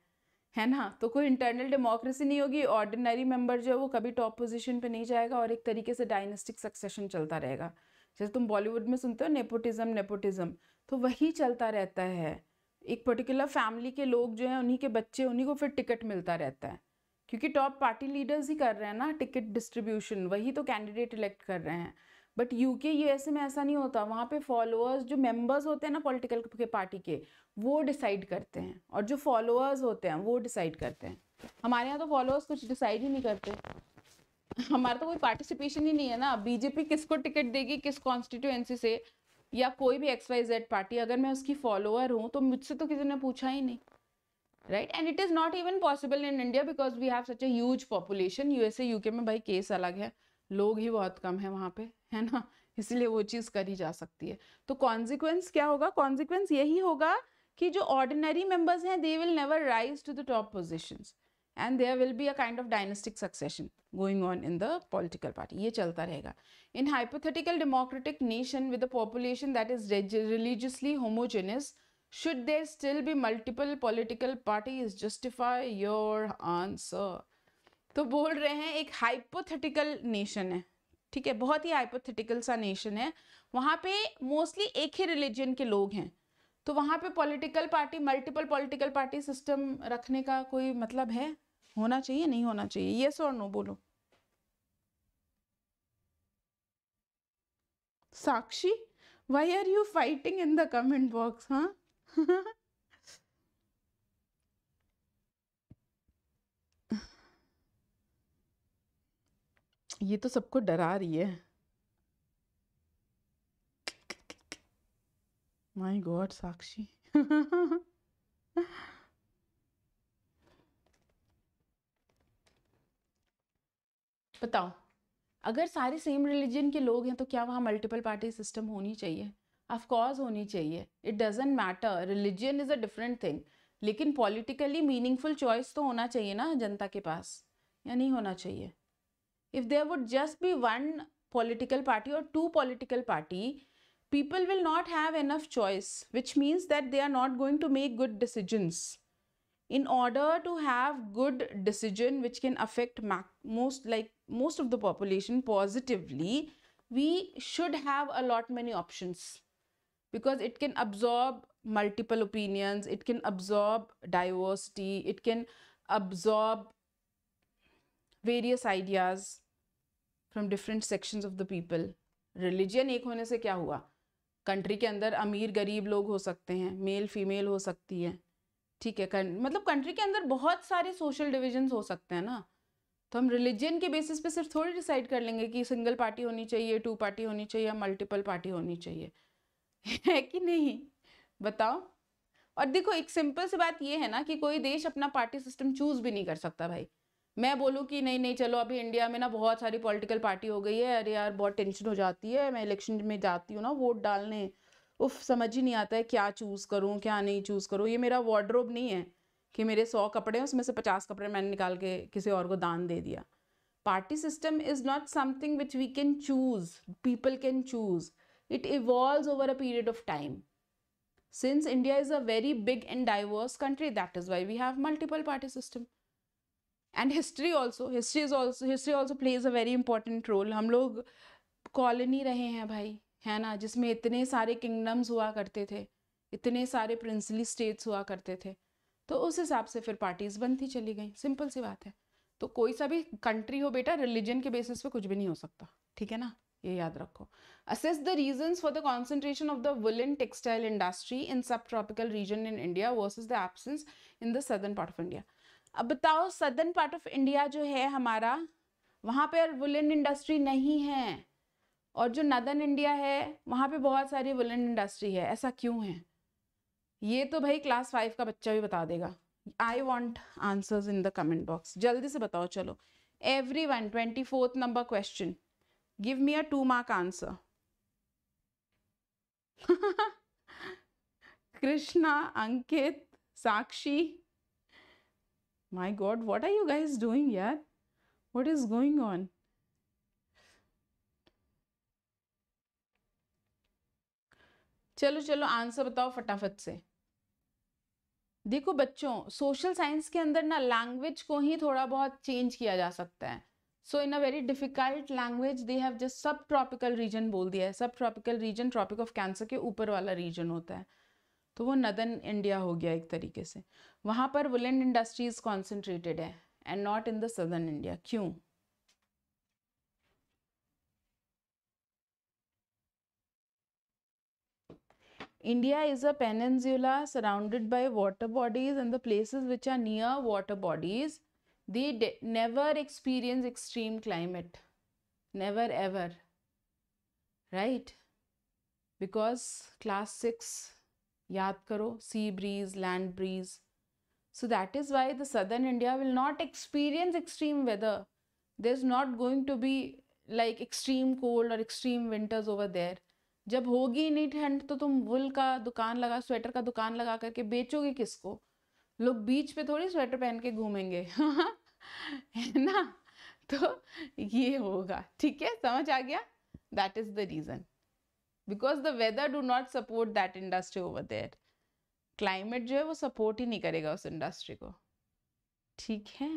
है ना तो कोई इंटरनल डेमोक्रेसी नहीं होगी ऑर्डिनरी मेंबर जो है वो कभी टॉप पोजीशन पे नहीं जाएगा और एक तरीके से डायनेस्टिक सक्सेशन चलता रहेगा जैसे तुम बॉलीवुड में सुनते हो नेपोटिज्म नेपोटिज्म तो वही चलता रहता है एक पर्टिकुलर फैमिली के लोग जो हैं उन्हीं के बच्चे उन्हीं को फिर टिकट मिलता रहता है क्योंकि टॉप पार्टी लीडर्स ही कर रहे हैं ना टिकट डिस्ट्रीब्यूशन वही तो कैंडिडेट इलेक्ट कर रहे हैं बट यूके यूएसए में ऐसा नहीं होता वहाँ पे फॉलोअर्स जो मेंबर्स होते हैं ना पॉलिटिकल के पार्टी के वो डिसाइड करते हैं और जो फॉलोअर्स होते हैं वो डिसाइड करते हैं हमारे यहाँ तो फॉलोअर्स कुछ डिसाइड ही नहीं करते हमारा तो कोई पार्टिसिपेशन ही नहीं है ना बीजेपी किसको टिकट देगी किस कॉन्स्टिट्यूएंसी से या कोई भी एक्स वाई जेड पार्टी अगर मैं उसकी फॉलोअर हूँ तो मुझसे तो किसी ने पूछा ही नहीं right and it is not even possible in India because we have such a population USA UK में भाई केस अलग है लोग ही बहुत कम है वहाँ पे है ना इसलिए वो चीज़ करी जा सकती है तो कॉन्सिक्वेंस क्या होगा कॉन्सिक्वेंस यही होगा कि जो ऑर्डिनरी मेंबर्स हैं they will never rise to the top position and there will be a kind of dynastic succession going on in the political party ये चलता रहेगा in hypothetical democratic nation with a population that is religiously homogeneous should there still be multiple political parties justify your answer तो बोल रहे हैं एक hypothetical nation है ठीक है बहुत ही हाइपोथेटिकल सा नेशन है वहाँ पे मोस्टली एक ही रिलीजन के लोग हैं तो वहाँ पे political party multiple political party system रखने का कोई मतलब है होना चाहिए नहीं होना चाहिए यस और नो बोलो Sakshi why are you fighting in the comment box हाँ ये तो सबको डरा रही है माय गॉड साक्षी बताओ अगर सारे सेम रिलीजन के लोग हैं तो क्या वहां मल्टीपल पार्टी सिस्टम होनी चाहिए ऑफकोर्स होनी चाहिए it doesn't matter religion is a different thing लेकिन पॉलिटिकली मीनिंगफुल चॉइस तो होना चाहिए ना जनता के पास या नहीं होना चाहिए if there would just be one political party और two political party people will not have enough choice which means that they are not going to make good decisions in order to have good decision which can affect mac most like most of the population positively we should have a lot many options because it can absorb multiple opinions it can absorb diversity it can absorb various ideas from different section of the people religion एक होने से क्या हुआ country के अंदर अमीर गरीब लोग हो सकते हैं मेल फीमेल हो सकती है ठीक है मतलब कंट्री के अंदर बहुत सारे सोशल डिविजन्स हो सकते हैं ना तो हम रिलीजन के बेसिस पे सिर्फ थोड़ी डिसाइड कर लेंगे कि सिंगल पार्टी होनी चाहिए टू पार्टी होनी चाहिए या मल्टीपल पार्टी होनी चाहिए है कि नहीं बताओ और देखो एक सिंपल सी बात ये है ना कि कोई देश अपना पार्टी सिस्टम चूज भी नहीं कर सकता भाई मैं बोलूँ कि नहीं नहीं चलो अभी इंडिया में ना बहुत सारी पॉलिटिकल पार्टी हो गई है अरे यार बहुत टेंशन हो जाती है मैं इलेक्शन में जाती हूँ ना वोट डालने उफ समझ ही नहीं आता है क्या चूज़ करूँ क्या नहीं चूज़ करूँ ये मेरा वार्ड्रोब नहीं है कि मेरे सौ कपड़े हैं उसमें से पचास कपड़े मैंने निकाल के किसी और को दान दे दिया party system is not something which we can choose people can choose it evolves over a period of time. Since India is a very big and diverse country, that is why we have multiple party system. And history also, history is also history also plays a very important role. हम लोग colony रहे हैं भाई है ना जिसमें इतने सारे किंगडम्स हुआ करते थे इतने सारे प्रिंसली स्टेट्स हुआ करते थे तो उस हिसाब से फिर पार्टीज बनती चली गई सिंपल सी बात है तो कोई सा भी कंट्री हो बेटा रिलीजन के बेसिस पे कुछ भी नहीं हो सकता ठीक है ना ये याद रखो assess the reason for the concentration of the woollen textile industry in subtropical region in India versus the absence in the southern part of India अब बताओ सदर्न पार्ट ऑफ इंडिया जो है हमारा वहाँ पे वुलन इंडस्ट्री नहीं है और जो नदर्न इंडिया है वहाँ पे बहुत सारी वुलन इंडस्ट्री है ऐसा क्यों है ये तो भाई क्लास फाइव का बच्चा भी बता देगा I want answers in the comment box जल्दी से बताओ चलो everyone twenty fourth number question give me a two mark answer Krishna Ankit Sakshi my god what are you guys doing यार वॉट इज गोइंग ऑन चलो चलो आंसर बताओ फटाफट से देखो बच्चों सोशल साइंस के अंदर ना लैंग्वेज को ही थोड़ा बहुत चेंज किया जा सकता है so in a very difficult language they have just subtropical region बोल दिया है subtropical region tropic of cancer के ऊपर वाला रीजन होता है तो वो नदन इंडिया हो गया एक तरीके से वहाँ पर वुलन इंडस्ट्रीज कॉन्सेंट्रेटेड है and not in the southern India क्यों India is a peninsula surrounded by water bodies and the places which are near water bodies they never experience extreme climate never ever right because class 6 yaad karo sea breeze land breeze so that is why the southern india will not experience extreme weather there is not going to be like extreme cold or extreme winters over there जब होगी नहीं ठंड तो तुम वुल का दुकान लगा sweater का दुकान लगा करके बेचोगे किसको लोग बीच पे थोड़ी स्वेटर पहन के घूमेंगे है ना तो ये होगा ठीक है समझ आ गया that is the reason because the weather do not support that industry over there climate जो है वो सपोर्ट ही नहीं करेगा उस इंडस्ट्री को ठीक है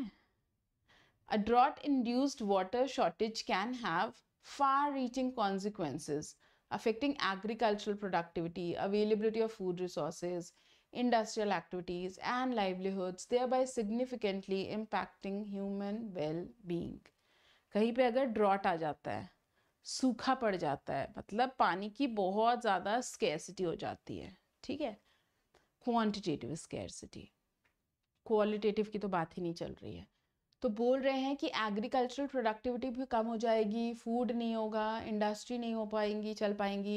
a drought induced water shortage can have far reaching consequences affecting agricultural productivity availability of food resources industrial activities, and livelihoods, thereby significantly impacting human well-being. कहीं पे अगर ड्रॉट आ जाता है सूखा पड़ जाता है मतलब पानी की बहुत ज़्यादा स्केरसिटी हो जाती है ठीक है क्वांटिटेटिव स्केरसिटी क्वालिटेटिव की तो बात ही नहीं चल रही है तो बोल रहे हैं कि एग्रीकल्चरल प्रोडक्टिविटी भी कम हो जाएगी फूड नहीं होगा इंडस्ट्री नहीं हो पाएंगी चल पाएंगी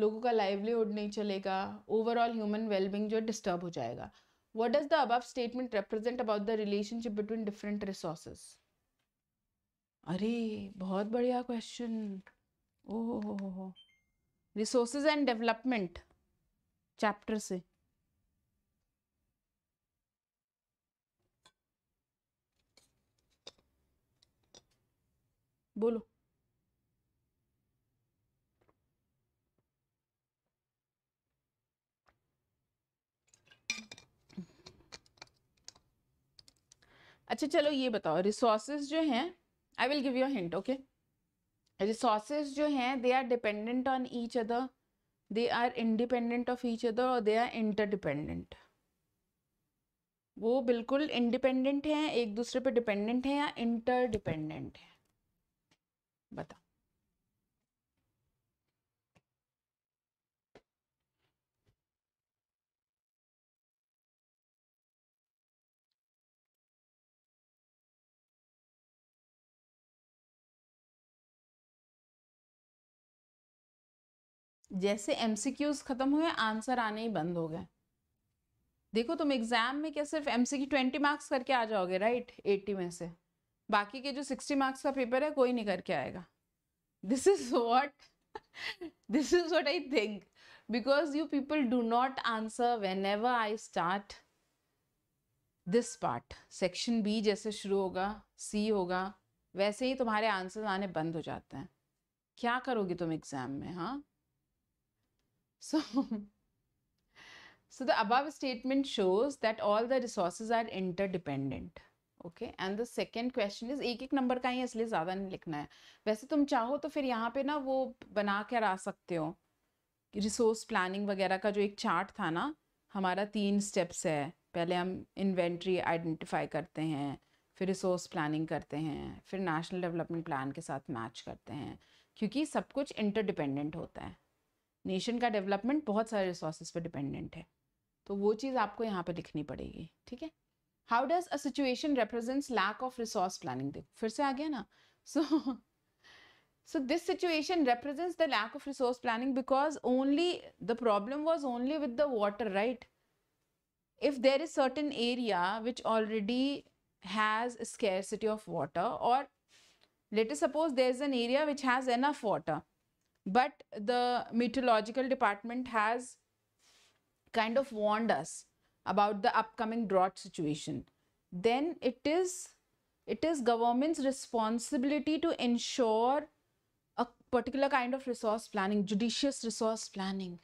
लोगों का लाइवलीहुड नहीं चलेगा ओवरऑल ह्यूमन वेलबींग जो है डिस्टर्ब हो जाएगा what does the above statement represent about the relationship between different resources अरे बहुत बढ़िया question oh resources and development chapter से बोलो अच्छा चलो ये बताओ रिसोर्सेज जो हैं I will give you hint okay resources जो हैं they are dependent on each other they are independent of each other और दे आर इंटरडिपेंडेंट वो बिल्कुल इंडिपेंडेंट हैं एक दूसरे पे डिपेंडेंट हैं या इंटरडिपेंडेंट हैं बताओ जैसे एम ख़त्म हुए आंसर आने ही बंद हो गए देखो तुम एग्ज़ाम में क्या सिर्फ एम सी ट्वेंटी मार्क्स करके आ जाओगे राइट एट्टी में से बाकी के जो सिक्सटी मार्क्स का पेपर है कोई नहीं करके आएगा this is what this is what I think you people do not answer whenever I start this part section B जैसे शुरू होगा सी होगा वैसे ही तुम्हारे आंसर आने बंद हो जाते हैं क्या करोगे तुम एग्ज़ाम में हाँ So, so the above statement shows that all the resources are interdependent. Okay and the second question is एक एक नंबर का ही इसलिए ज़्यादा नहीं लिखना है वैसे तुम चाहो तो फिर यहाँ पे ना वो बना कर आ सकते हो रिसोर्स प्लानिंग वगैरह का जो एक चार्ट था ना हमारा तीन स्टेप्स है पहले हम इन्वेंट्री आइडेंटिफाई करते हैं फिर रिसोर्स प्लानिंग करते हैं फिर नेशनल डेवलपमेंट प्लान के साथ मैच करते हैं क्योंकि सब कुछ इंटरडिपेंडेंट होता है नेशन का डेवलपमेंट बहुत सारे रिसोर्सेज पर डिपेंडेंट है तो वो चीज़ आपको यहाँ पर लिखनी पड़ेगी ठीक है how does a situation represents lack of resource planning देखो फिर से आ गया ना so so this situation represents the lack of resource planning because only the problem was only with the water right if there is certain area which already has scarcity of water or let us suppose there is an area which has enough water but the meteorological department has kind of warned us about the upcoming drought situation then it is it is government's responsibility to ensure a particular kind of resource planning judicious resource planning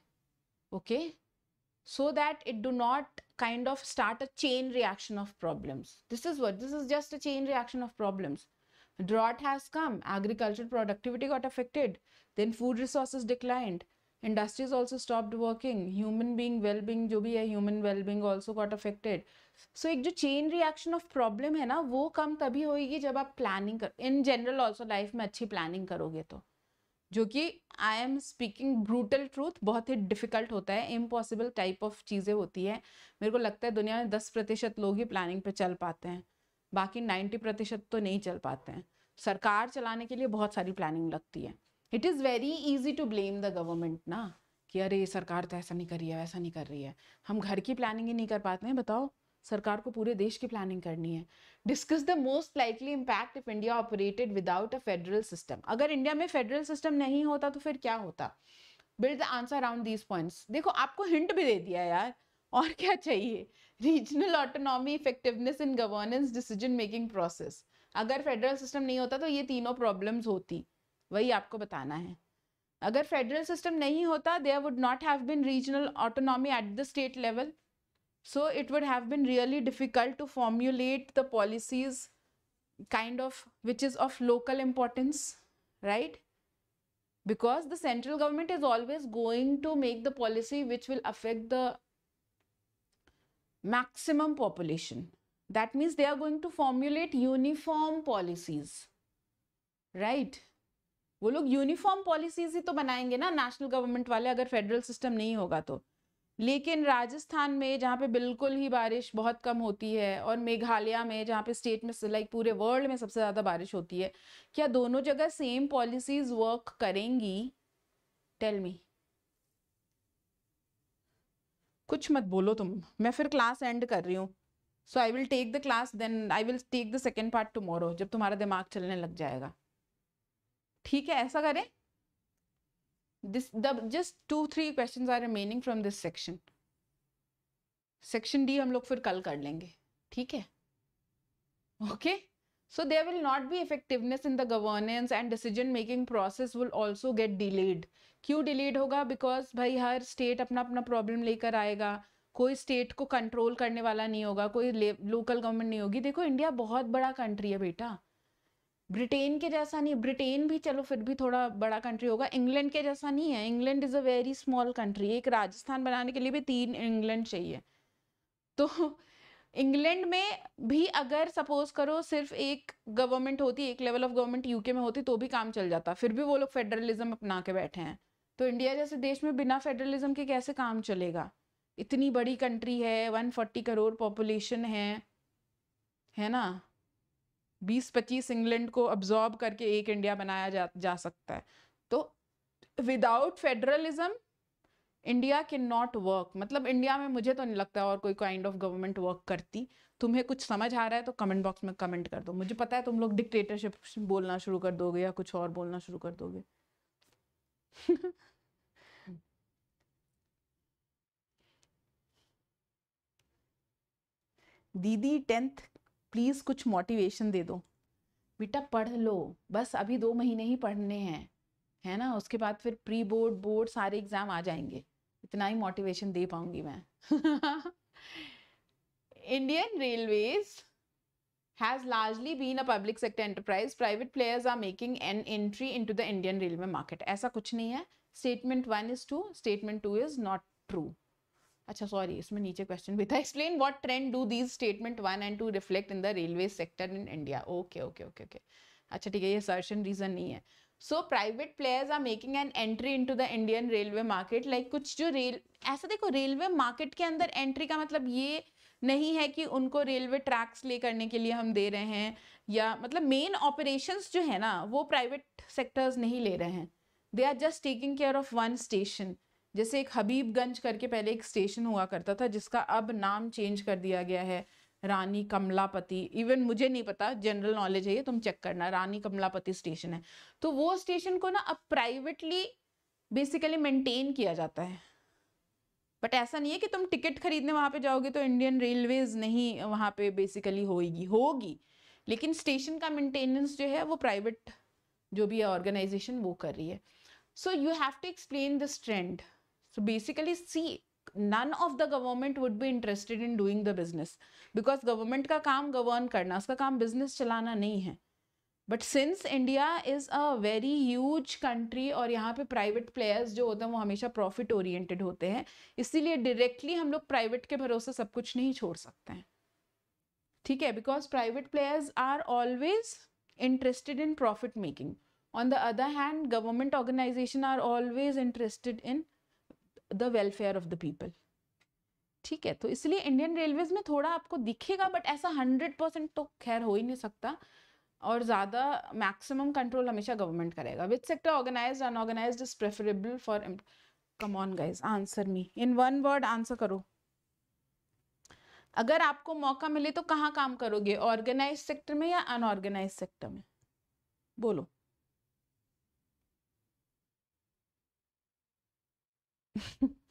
okay so that it do not kind of start a chain reaction of problems this is what this is just a chain reaction of problems drought has come agricultural productivity got affected then food resources declined industries also stopped working human being being जो भी है human wellbeing also got affected so एक जो chain reaction of problem है ना वो कम तभी होगी जब आप प्लानिंग कर इन जनरल ऑल्सो लाइफ में अच्छी प्लानिंग करोगे तो जो कि I am speaking brutal truth बहुत ही डिफिकल्ट होता है इम्पॉसिबल टाइप ऑफ चीज़ें होती है मेरे को लगता है दुनिया में दस प्रतिशत लोग ही प्लानिंग पे चल पाते हैं बाकी नाइन्टी प्रतिशत तो नहीं चल पाते हैं सरकार चलाने के लिए बहुत सारी प्लानिंग लगती है it is very easy to blame the government ना कि अरे सरकार तो ऐसा नहीं कर रही है वैसा नहीं कर रही है हम घर की प्लानिंग ही नहीं कर पाते हैं बताओ सरकार को पूरे देश की प्लानिंग करनी है discuss the most likely impact if India operated without a federal system अगर इंडिया में फेडरल सिस्टम नहीं होता तो फिर क्या होता build the answer around these points देखो आपको हिंट भी दे दिया यार और क्या चाहिए regional autonomy effectiveness in governance decision making process अगर फेडरल सिस्टम नहीं होता तो ये तीनों प्रॉब्लम्स होती वही आपको बताना है अगर फेडरल सिस्टम नहीं होता there would not have been regional autonomy at the state level so it would have been really difficult to formulate the policies kind of which is of local importance right because the central government is always going to make the policy which will affect the maximum population that means they are going to formulate uniform policies right वो लोग uniform policies ही तो बनाएंगे ना national government वाले अगर federal system नहीं होगा तो लेकिन राजस्थान में जहाँ पे बिल्कुल ही बारिश बहुत कम होती है और मेघालय में जहाँ पे स्टेट में लाइक पूरे वर्ल्ड में सबसे ज़्यादा बारिश होती है क्या दोनों जगह सेम पॉलिसीज वर्क करेंगी टेल मी कुछ मत बोलो तुम मैं फिर क्लास एंड कर रही हूँ so I will take the class then I will take the second part tomorrow जब तुम्हारा दिमाग चलने लग जाएगा ठीक है ऐसा करें this the just two three questions are remaining from this section section D हम लोग फिर कल कर लेंगे ठीक है okay so there will not be effectiveness in the governance and decision making process will also get delayed क्यों delayed होगा बिकॉज भाई हर स्टेट अपना अपना प्रॉब्लम लेकर आएगा कोई स्टेट को कंट्रोल करने वाला नहीं होगा कोई लोकल गवर्नमेंट नहीं होगी देखो इंडिया बहुत बड़ा कंट्री है बेटा ब्रिटेन के जैसा नहीं ब्रिटेन भी चलो फिर भी थोड़ा बड़ा कंट्री होगा इंग्लैंड के जैसा नहीं है England is a very small country एक राजस्थान बनाने के लिए भी तीन इंग्लैंड चाहिए तो इंग्लैंड में भी अगर सपोज करो सिर्फ एक गवर्नमेंट होती एक लेवल ऑफ गवर्नमेंट यूके में होती तो भी काम चल जाता फिर भी वो लोग फेडरलिज्म अपना के बैठे हैं तो इंडिया जैसे देश में बिना फेडरलिज्म के कैसे काम चलेगा इतनी बड़ी कंट्री है 140 करोड़ पॉपुलेशन है है ना बीस पच्चीस इंग्लैंड को अब्जॉर्ब करके एक इंडिया बनाया जा, जा सकता है तो without federalism India can not work मतलब इंडिया में मुझे तो नहीं लगता और कोई काइंड ऑफ गवर्नमेंट वर्क करती तुम्हें कुछ समझ आ रहा है तो कमेंट बॉक्स में कमेंट कर दो मुझे पता है तुम लोग डिक्टेटरशिप बोलना शुरू कर दोगे या कुछ और बोलना शुरू कर दोगे दीदी टेंथ प्लीज़ कुछ मोटिवेशन दे दो बेटा पढ़ लो बस अभी दो महीने ही पढ़ने हैं है ना उसके बाद फिर प्री बोर्ड बोर्ड सारे एग्जाम आ जाएंगे इतना ही मोटिवेशन दे पाऊंगी मैं Indian railways has largely been a public sector enterprise private players are making an entry in to the Indian railway market ऐसा कुछ नहीं है statement one is true statement two is not true अच्छा sorry इसमें नीचे question भी था explain what trend do these statement one and two reflect in the railway sector in India okay okay okay okay अच्छा ठीक है ये assertion reason नहीं है so private players are making an entry into the Indian railway market like कुछ जो rail ऐसा देखो रेलवे मार्केट के अंदर एंट्री का मतलब ये नहीं है कि उनको रेलवे ट्रैक्स ले करने के लिए हम दे रहे हैं या मतलब मेन ऑपरेशंस जो है ना वो प्राइवेट सेक्टर्स नहीं ले रहे हैं they are just taking care of one station जैसे एक हबीबगंज करके पहले एक स्टेशन हुआ करता था जिसका अब नाम चेंज कर दिया गया है रानी कमलापति इवन मुझे नहीं पता जनरल नॉलेज है ये तुम चेक करना रानी कमलापति स्टेशन है तो वो स्टेशन को ना अब प्राइवेटली बेसिकली मेंटेन किया जाता है बट ऐसा नहीं है कि तुम टिकट खरीदने वहाँ पे जाओगे तो इंडियन रेलवेज नहीं वहाँ पे बेसिकली होगी होगी लेकिन स्टेशन का मेंटेनेंस जो है वो प्राइवेट जो भी है ऑर्गेनाइजेशन वो कर रही है so you have to explain this trend So basically, see, none of the government would be interested in doing the business because government का काम गवर्न करना उसका काम बिजनेस चलाना नहीं है but since India is a very huge country और यहाँ पे प्राइवेट प्लेयर्स जो होते हैं वो हमेशा प्रॉफिट ओरिएंटेड होते हैं इसीलिए डायरेक्टली हम लोग प्राइवेट के भरोसे सब कुछ नहीं छोड़ सकते हैं ठीक है because private players are always interested in profit making on the other hand government organisation are always interested in the welfare of the people ठीक है तो इसलिए इंडियन रेलवेज में थोड़ा आपको दिखेगा बट ऐसा हंड्रेड परसेंट तो खैर हो ही नहीं सकता और ज़्यादा मैक्सिमम कंट्रोल हमेशा गवर्नमेंट करेगा with sector organise unorganise is preferable for come on guys answer me in one word answer करो अगर आपको मौका मिले तो कहाँ काम करोगे ऑर्गेनाइज सेक्टर में या अनऑर्गेनाइज सेक्टर में बोलो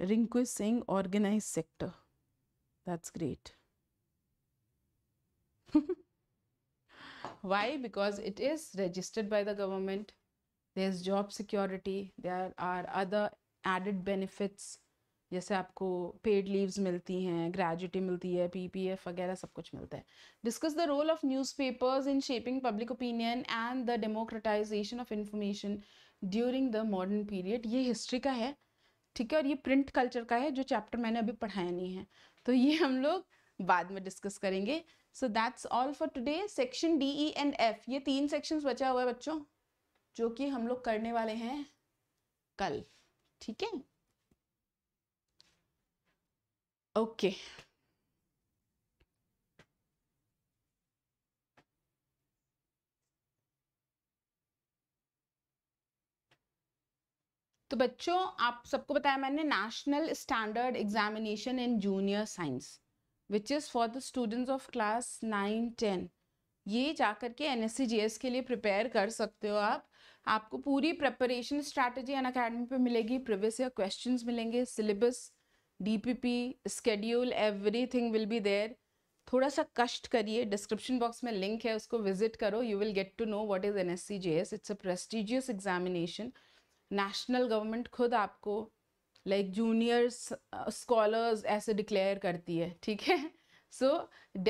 Rinku is saying organized sector. That's great. Why? Because it is registered by the government. There's job security. There are other added benefits जैसे आपको पेड लीव्स मिलती हैं ग्रेजुटी मिलती है पीपीएफ वगैरह सब कुछ मिलता है discuss the role of newspapers in shaping public opinion and the democratisation of information during the modern period ये हिस्ट्री का है ठीक है और ये प्रिंट कल्चर का है जो चैप्टर मैंने अभी पढ़ाया नहीं है तो ये हम लोग बाद में डिस्कस करेंगे so that's all for today section D E and F ये तीन सेक्शंस बचा हुआ है बच्चों जो कि हम लोग करने वाले हैं कल ठीक है ओके तो बच्चों आप सबको बताया मैंने national standard examination in junior science which is for the students of class nine ten ये जा कर के एन एस के लिए प्रिपेयर कर सकते हो आप आपको पूरी प्रिपरेशन स्ट्रैटेजी अन अकेडमी पर मिलेगी प्रीवियस ईयर क्वेश्चंस मिलेंगे syllabus DPP schedule everything will be there थोड़ा सा कष्ट करिए डिस्क्रिप्शन बॉक्स में लिंक है उसको विजिट करो you will get to know what is N S C J S it's a prestigious examination national government खुद आपको लाइक जूनियर्स स्कॉलर्स ऐसे डिक्लेयर करती है ठीक है सो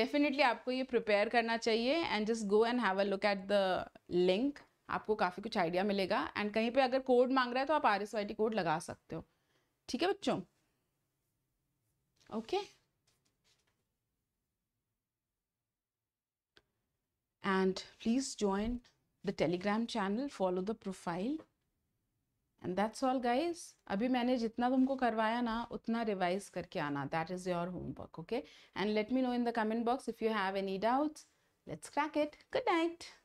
डेफिनेटली आपको ये प्रिपेयर करना चाहिए and just go and have a look at the link आपको काफ़ी कुछ आइडिया मिलेगा एंड कहीं पे अगर कोड मांग रहा है तो आप आर एस टी कोड लगा सकते हो ठीक है बच्चों okay and please join the telegram channel follow the profile and that's all guys अभी मैंने जितना तुमको करवाया ना उतना रिवाइज करके आना that is your homework okay and let me know in the comment box if you have any doubts let's crack it good night